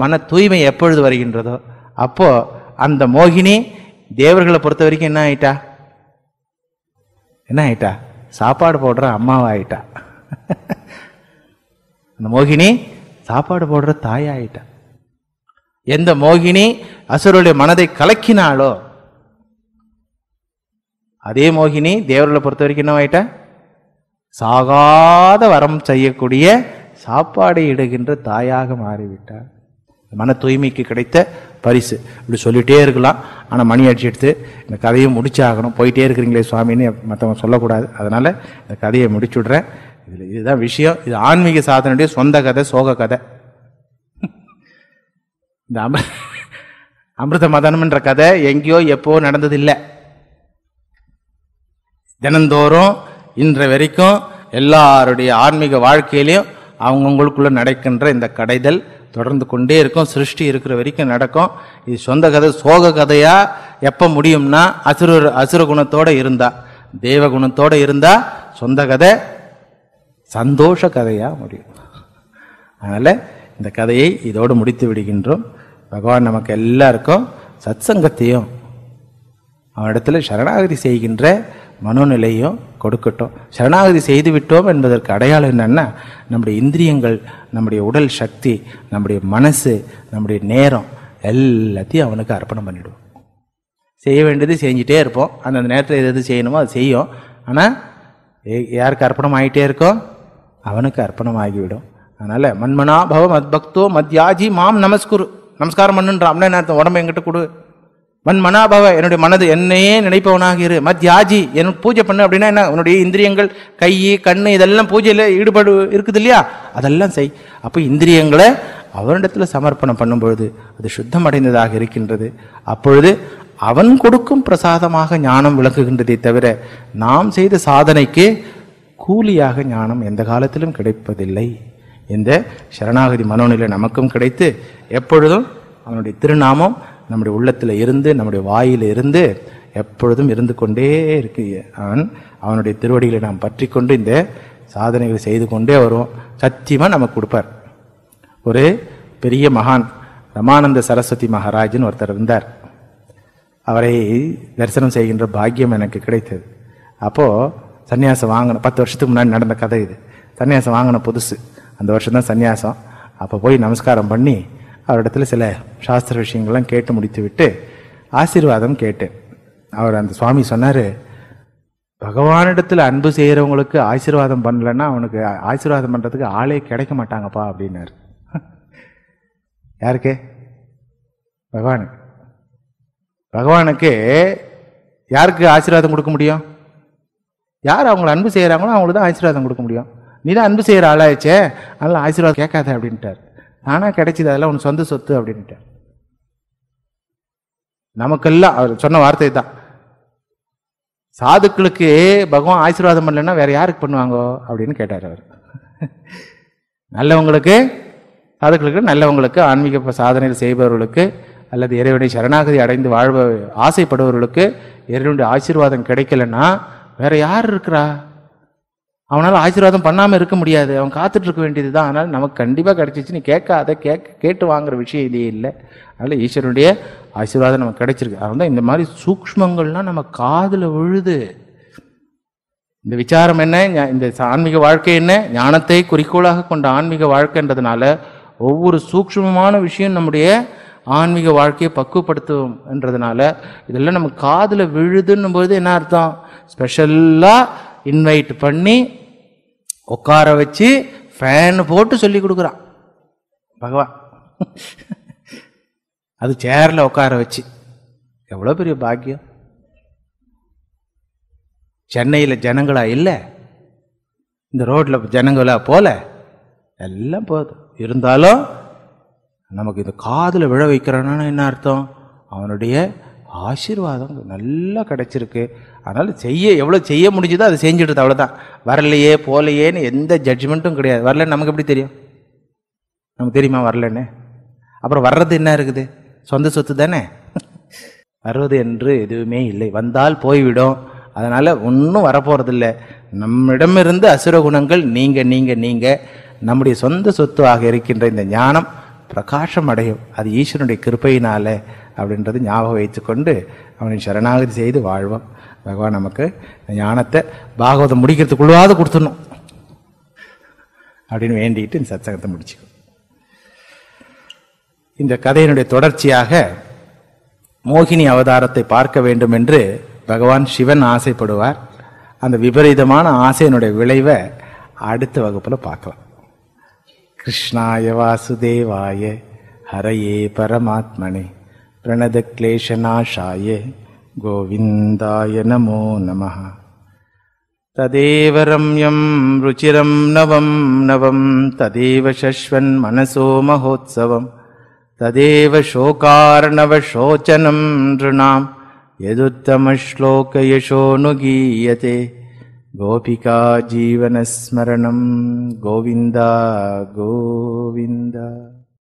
மன தூய்மை எப்பொழுது வருகின்றதோ அப்போது அந்த மோகினி தேவர்களை பொறுத்த வரைக்கும் என்ன ஆயிட்டா என்ன ஆயிட்டா சாப்பாடு போடுற அம்மாவாயிட்டா அந்த மோகினி சாப்பாடு போடுற தாயாயிட்ட எந்த மோகினி அசுரருடைய மனதை கலக்கினாலோ அதே மோகினி தேவர்களை பொறுத்த வரைக்கும் என்னவாயிட்ட சாகாத வரம் செய்யக்கூடிய சாப்பாடு இடுகின்ற தாயாக மாறிவிட்டார் மன தூய்மைக்கு கிடைத்த பரிசு இப்படி சொல்லிகிட்டே இருக்கலாம் ஆனால் மணி அடிச்சு எடுத்து இந்த கதையை முடிச்சாகணும் போயிட்டே இருக்கிறீங்களே சுவாமின்னு மற்றவங்க சொல்லக்கூடாது அதனால் இந்த கதையை முடிச்சுடுறேன் இதில் இதுதான் விஷயம் இது ஆன்மீக சாதனுடைய சொந்த கதை சோக கதை இந்த அம அமிர்த மதனம்ன்ற கதை எங்கேயோ எப்போ நடந்ததில்லை தினந்தோறும் இன்ற வரைக்கும் எல்லாருடைய ஆன்மீக வாழ்க்கையிலையும் அவங்கவுங்களுக்குள்ளே நடக்கின்ற இந்த கடைதல் தொடர்ந்து கொண்டே இருக்கும் சிருஷ்டி இருக்கிற வரைக்கும் நடக்கும் இது சொந்த கதை சோக கதையாக எப்போ முடியும்னா அசுர அசுர குணத்தோடு இருந்தால் குணத்தோடு இருந்தால் சொந்த கதை சந்தோஷ கதையாக முடியும் அதனால் இந்த கதையை இதோடு முடித்து விடுகின்றோம் பகவான் நமக்கு எல்லாருக்கும் சத் சங்கத்தையும் அவனிடத்தில் சரணாகதி செய்கின்ற மனோநிலையும் கொடுக்கட்டும் சரணாகதி செய்து விட்டோம் என்பதற்கு அடையாளம் என்னென்னா நம்முடைய இந்திரியங்கள் நம்முடைய உடல் சக்தி நம்முடைய மனசு நம்முடைய நேரம் எல்லாத்தையும் அவனுக்கு அர்ப்பணம் பண்ணிவிடுவோம் செய்ய வேண்டியது செஞ்சிட்டே இருப்போம் அந்தந்த நேரத்தில் எது எது செய்யணுமோ அது செய்யும் ஆனால் யாருக்கு அர்ப்பணம் ஆகிட்டே இருக்கோம் அவனுக்கு அர்ப்பணமாகிவிடும் அதனால் மண்மனா பவ மத் பக்தோ மத் யாஜி மாம் நமஸ்குரு நமஸ்காரம் பண்ணுன்ற என்ன அர்த்தம் உடம்பு எங்கிட்ட கொடு மண் மனாபவ என்னுடைய மனது என்னையே நினைப்பவனாக இரு மத்யாஜி எனக்கு பூஜை பண்ணு அப்படின்னா என்ன உன்னுடைய இந்திரியங்கள் கை கண்ணு இதெல்லாம் பூஜையில் ஈடுபாடு இருக்குது இல்லையா அதெல்லாம் செய் அப்போ இந்திரியங்களை அவனிடத்தில் சமர்ப்பணம் பண்ணும்பொழுது அது சுத்தம் அடைந்ததாக இருக்கின்றது அப்பொழுது அவன் கொடுக்கும் பிரசாதமாக ஞானம் விளக்குகின்றதை தவிர நாம் செய்த சாதனைக்கு கூலியாக ஞானம் எந்த காலத்திலும் கிடைப்பதில்லை இந்த சரணாகதி மனோநிலை நமக்கும் கிடைத்து எப்பொழுதும் அவனுடைய திருநாமம் நம்முடைய உள்ளத்தில் இருந்து நம்முடைய வாயில் இருந்து எப்பொழுதும் இருந்து கொண்டே இருக்கு அவன் அவனுடைய திருவடிகளை நாம் பற்றி கொண்டு இந்த சாதனைகளை செய்து கொண்டே வரும் சத்தியமாக நமக்கு கொடுப்பார் ஒரு பெரிய மகான் ரமானந்த சரஸ்வதி மகாராஜன் ஒருத்தர் இருந்தார் அவரை தரிசனம் செய்கின்ற பாக்கியம் எனக்கு கிடைத்தது அப்போது சன்னியாசம் வாங்கின பத்து வருஷத்துக்கு முன்னாடி நடந்த கதை இது சன்னியாசம் வாங்கின புதுசு அந்த வருஷம் தான் சன்னியாசம் அப்போ போய் நமஸ்காரம் பண்ணி அவரிடத்துல சில சாஸ்திர விஷயங்கள்லாம் கேட்டு முடித்து விட்டு ஆசீர்வாதம் கேட்டேன் அவர் அந்த சுவாமி சொன்னார் பகவானிடத்தில் அன்பு செய்கிறவங்களுக்கு ஆசீர்வாதம் பண்ணலன்னா அவனுக்கு ஆசீர்வாதம் பண்ணுறதுக்கு ஆளே கிடைக்க மாட்டாங்கப்பா அப்படின்னாரு யாருக்கு பகவானுக்கு பகவானுக்கு யாருக்கு ஆசீர்வாதம் கொடுக்க முடியும் யார் அவங்கள அன்பு செய்கிறாங்களோ அவங்களுக்கு தான் ஆசீர்வாதம் கொடுக்க முடியும் நீ தான் அன்பு செய்கிற ஆளாயிடுச்சே அதனால் ஆசீர்வாதம் கேட்காத அப்படின்ட்டார் நானாக கிடைச்சிது அதெல்லாம் உன் சொந்த சொத்து அப்படின்ட்டார் நமக்கெல்லாம் அவர் சொன்ன வார்த்தை தான் சாதுக்களுக்கு பகவான் ஆசீர்வாதம் பண்ணலன்னா வேற யாருக்கு பண்ணுவாங்கோ அப்படின்னு கேட்டார் அவர் நல்லவங்களுக்கு சாதுக்களுக்கு நல்லவங்களுக்கு ஆன்மீக சாதனைகள் செய்பவர்களுக்கு அல்லது இறைவனை சரணாகதி அடைந்து வாழ்வ ஆசைப்படுபவர்களுக்கு இறைவனுடைய ஆசீர்வாதம் கிடைக்கலன்னா வேற யார் இருக்கிறா அவனால் ஆசீர்வாதம் பண்ணாமல் இருக்க முடியாது அவன் காத்துட்டு இருக்க வேண்டியது தான் அதனால் நமக்கு கண்டிப்பாக கிடச்சிச்சு நீ கேட்காத கேட்க கேட்டு வாங்குற விஷயம் இதே இல்லை அதனால் ஈஸ்வரனுடைய ஆசீர்வாதம் நமக்கு கிடைச்சிருக்கு தான் இந்த மாதிரி சூக்மங்கள்லாம் நம்ம காதில் விழுது இந்த விசாரம் என்ன இந்த ஆன்மீக வாழ்க்கை என்ன ஞானத்தை குறிக்கோளாக கொண்ட ஆன்மீக வாழ்க்கைன்றதுனால ஒவ்வொரு சூக்மமான விஷயம் நம்முடைய ஆன்மீக வாழ்க்கையை பக்குவப்படுத்துவோம் இதெல்லாம் நம்ம காதில் விழுதுன்னும் என்ன அர்த்தம் ஸ்பெஷல்லாக இன்வைட் பண்ணி உட்கார வச்சு ஃபேன் போட்டு சொல்லி கொடுக்குறான் பகவான் அது சேரில் உட்கார வச்சு எவ்வளோ பெரிய பாக்கியம் சென்னையில் ஜனங்களா இல்லை இந்த ரோட்டில் ஜனங்களா போல எல்லாம் போதும் இருந்தாலும் நமக்கு இந்த காதில் விழ வைக்கிறோன்னா என்ன அர்த்தம் அவனுடைய ஆசீர்வாதம் நல்லா கிடச்சிருக்கு அதனால் செய்ய எவ்வளோ செய்ய முடிஞ்சதோ அதை செஞ்சுடுது அவ்வளோதான் வரலையே போகலையேன்னு எந்த ஜட்ஜ்மெண்ட்டும் கிடையாது வரலன்னு நமக்கு எப்படி தெரியும் நமக்கு தெரியுமா வரலன்னு அப்புறம் வர்றது என்ன இருக்குது சொந்த சொத்து தானே வர்றது என்று எதுவுமே இல்லை வந்தால் போய்விடும் அதனால் ஒன்றும் வரப்போகிறதில்ல நம்மிடமிருந்து அசுர குணங்கள் நீங்கள் நீங்கள் நீங்கள் நம்முடைய சொந்த சொத்து ஆக இருக்கின்ற இந்த ஞானம் பிரகாஷம் அடையும் அது ஈஸ்வரனுடைய கிருப்பையினால் அப்படின்றது ஞாபகம் வைத்துக்கொண்டு அவனை சரணாகதி செய்து வாழ்வோம் பகவான் நமக்கு ஞானத்தை பாகவதம் முடிக்கிறதுக்குள்ளாவது கொடுத்துடணும் அப்படின்னு வேண்டிட்டு இந்த சத்சங்கத்தை முடிச்சுக்கோ இந்த கதையினுடைய தொடர்ச்சியாக மோகினி அவதாரத்தை பார்க்க வேண்டும் என்று பகவான் சிவன் ஆசைப்படுவார் அந்த விபரீதமான ஆசையினுடைய விளைவை அடுத்த வகுப்பில் பார்க்கலாம் கிருஷ்ணாய வாசுதேவாய ஹரையே பரமாத்மனே प्रणदक्लेशनाशाय गोविन्दाय नमो नमः तदेव रम्यं रुचिरं नवं नवं तदेव शश्वन्मनसो महोत्सवं तदेव शोकार्णवशोचनं नृणां यदुत्तमश्लोकयशोऽनुगीयते गोपिकाजीवनस्मरणं गोविन्दा गोविन्द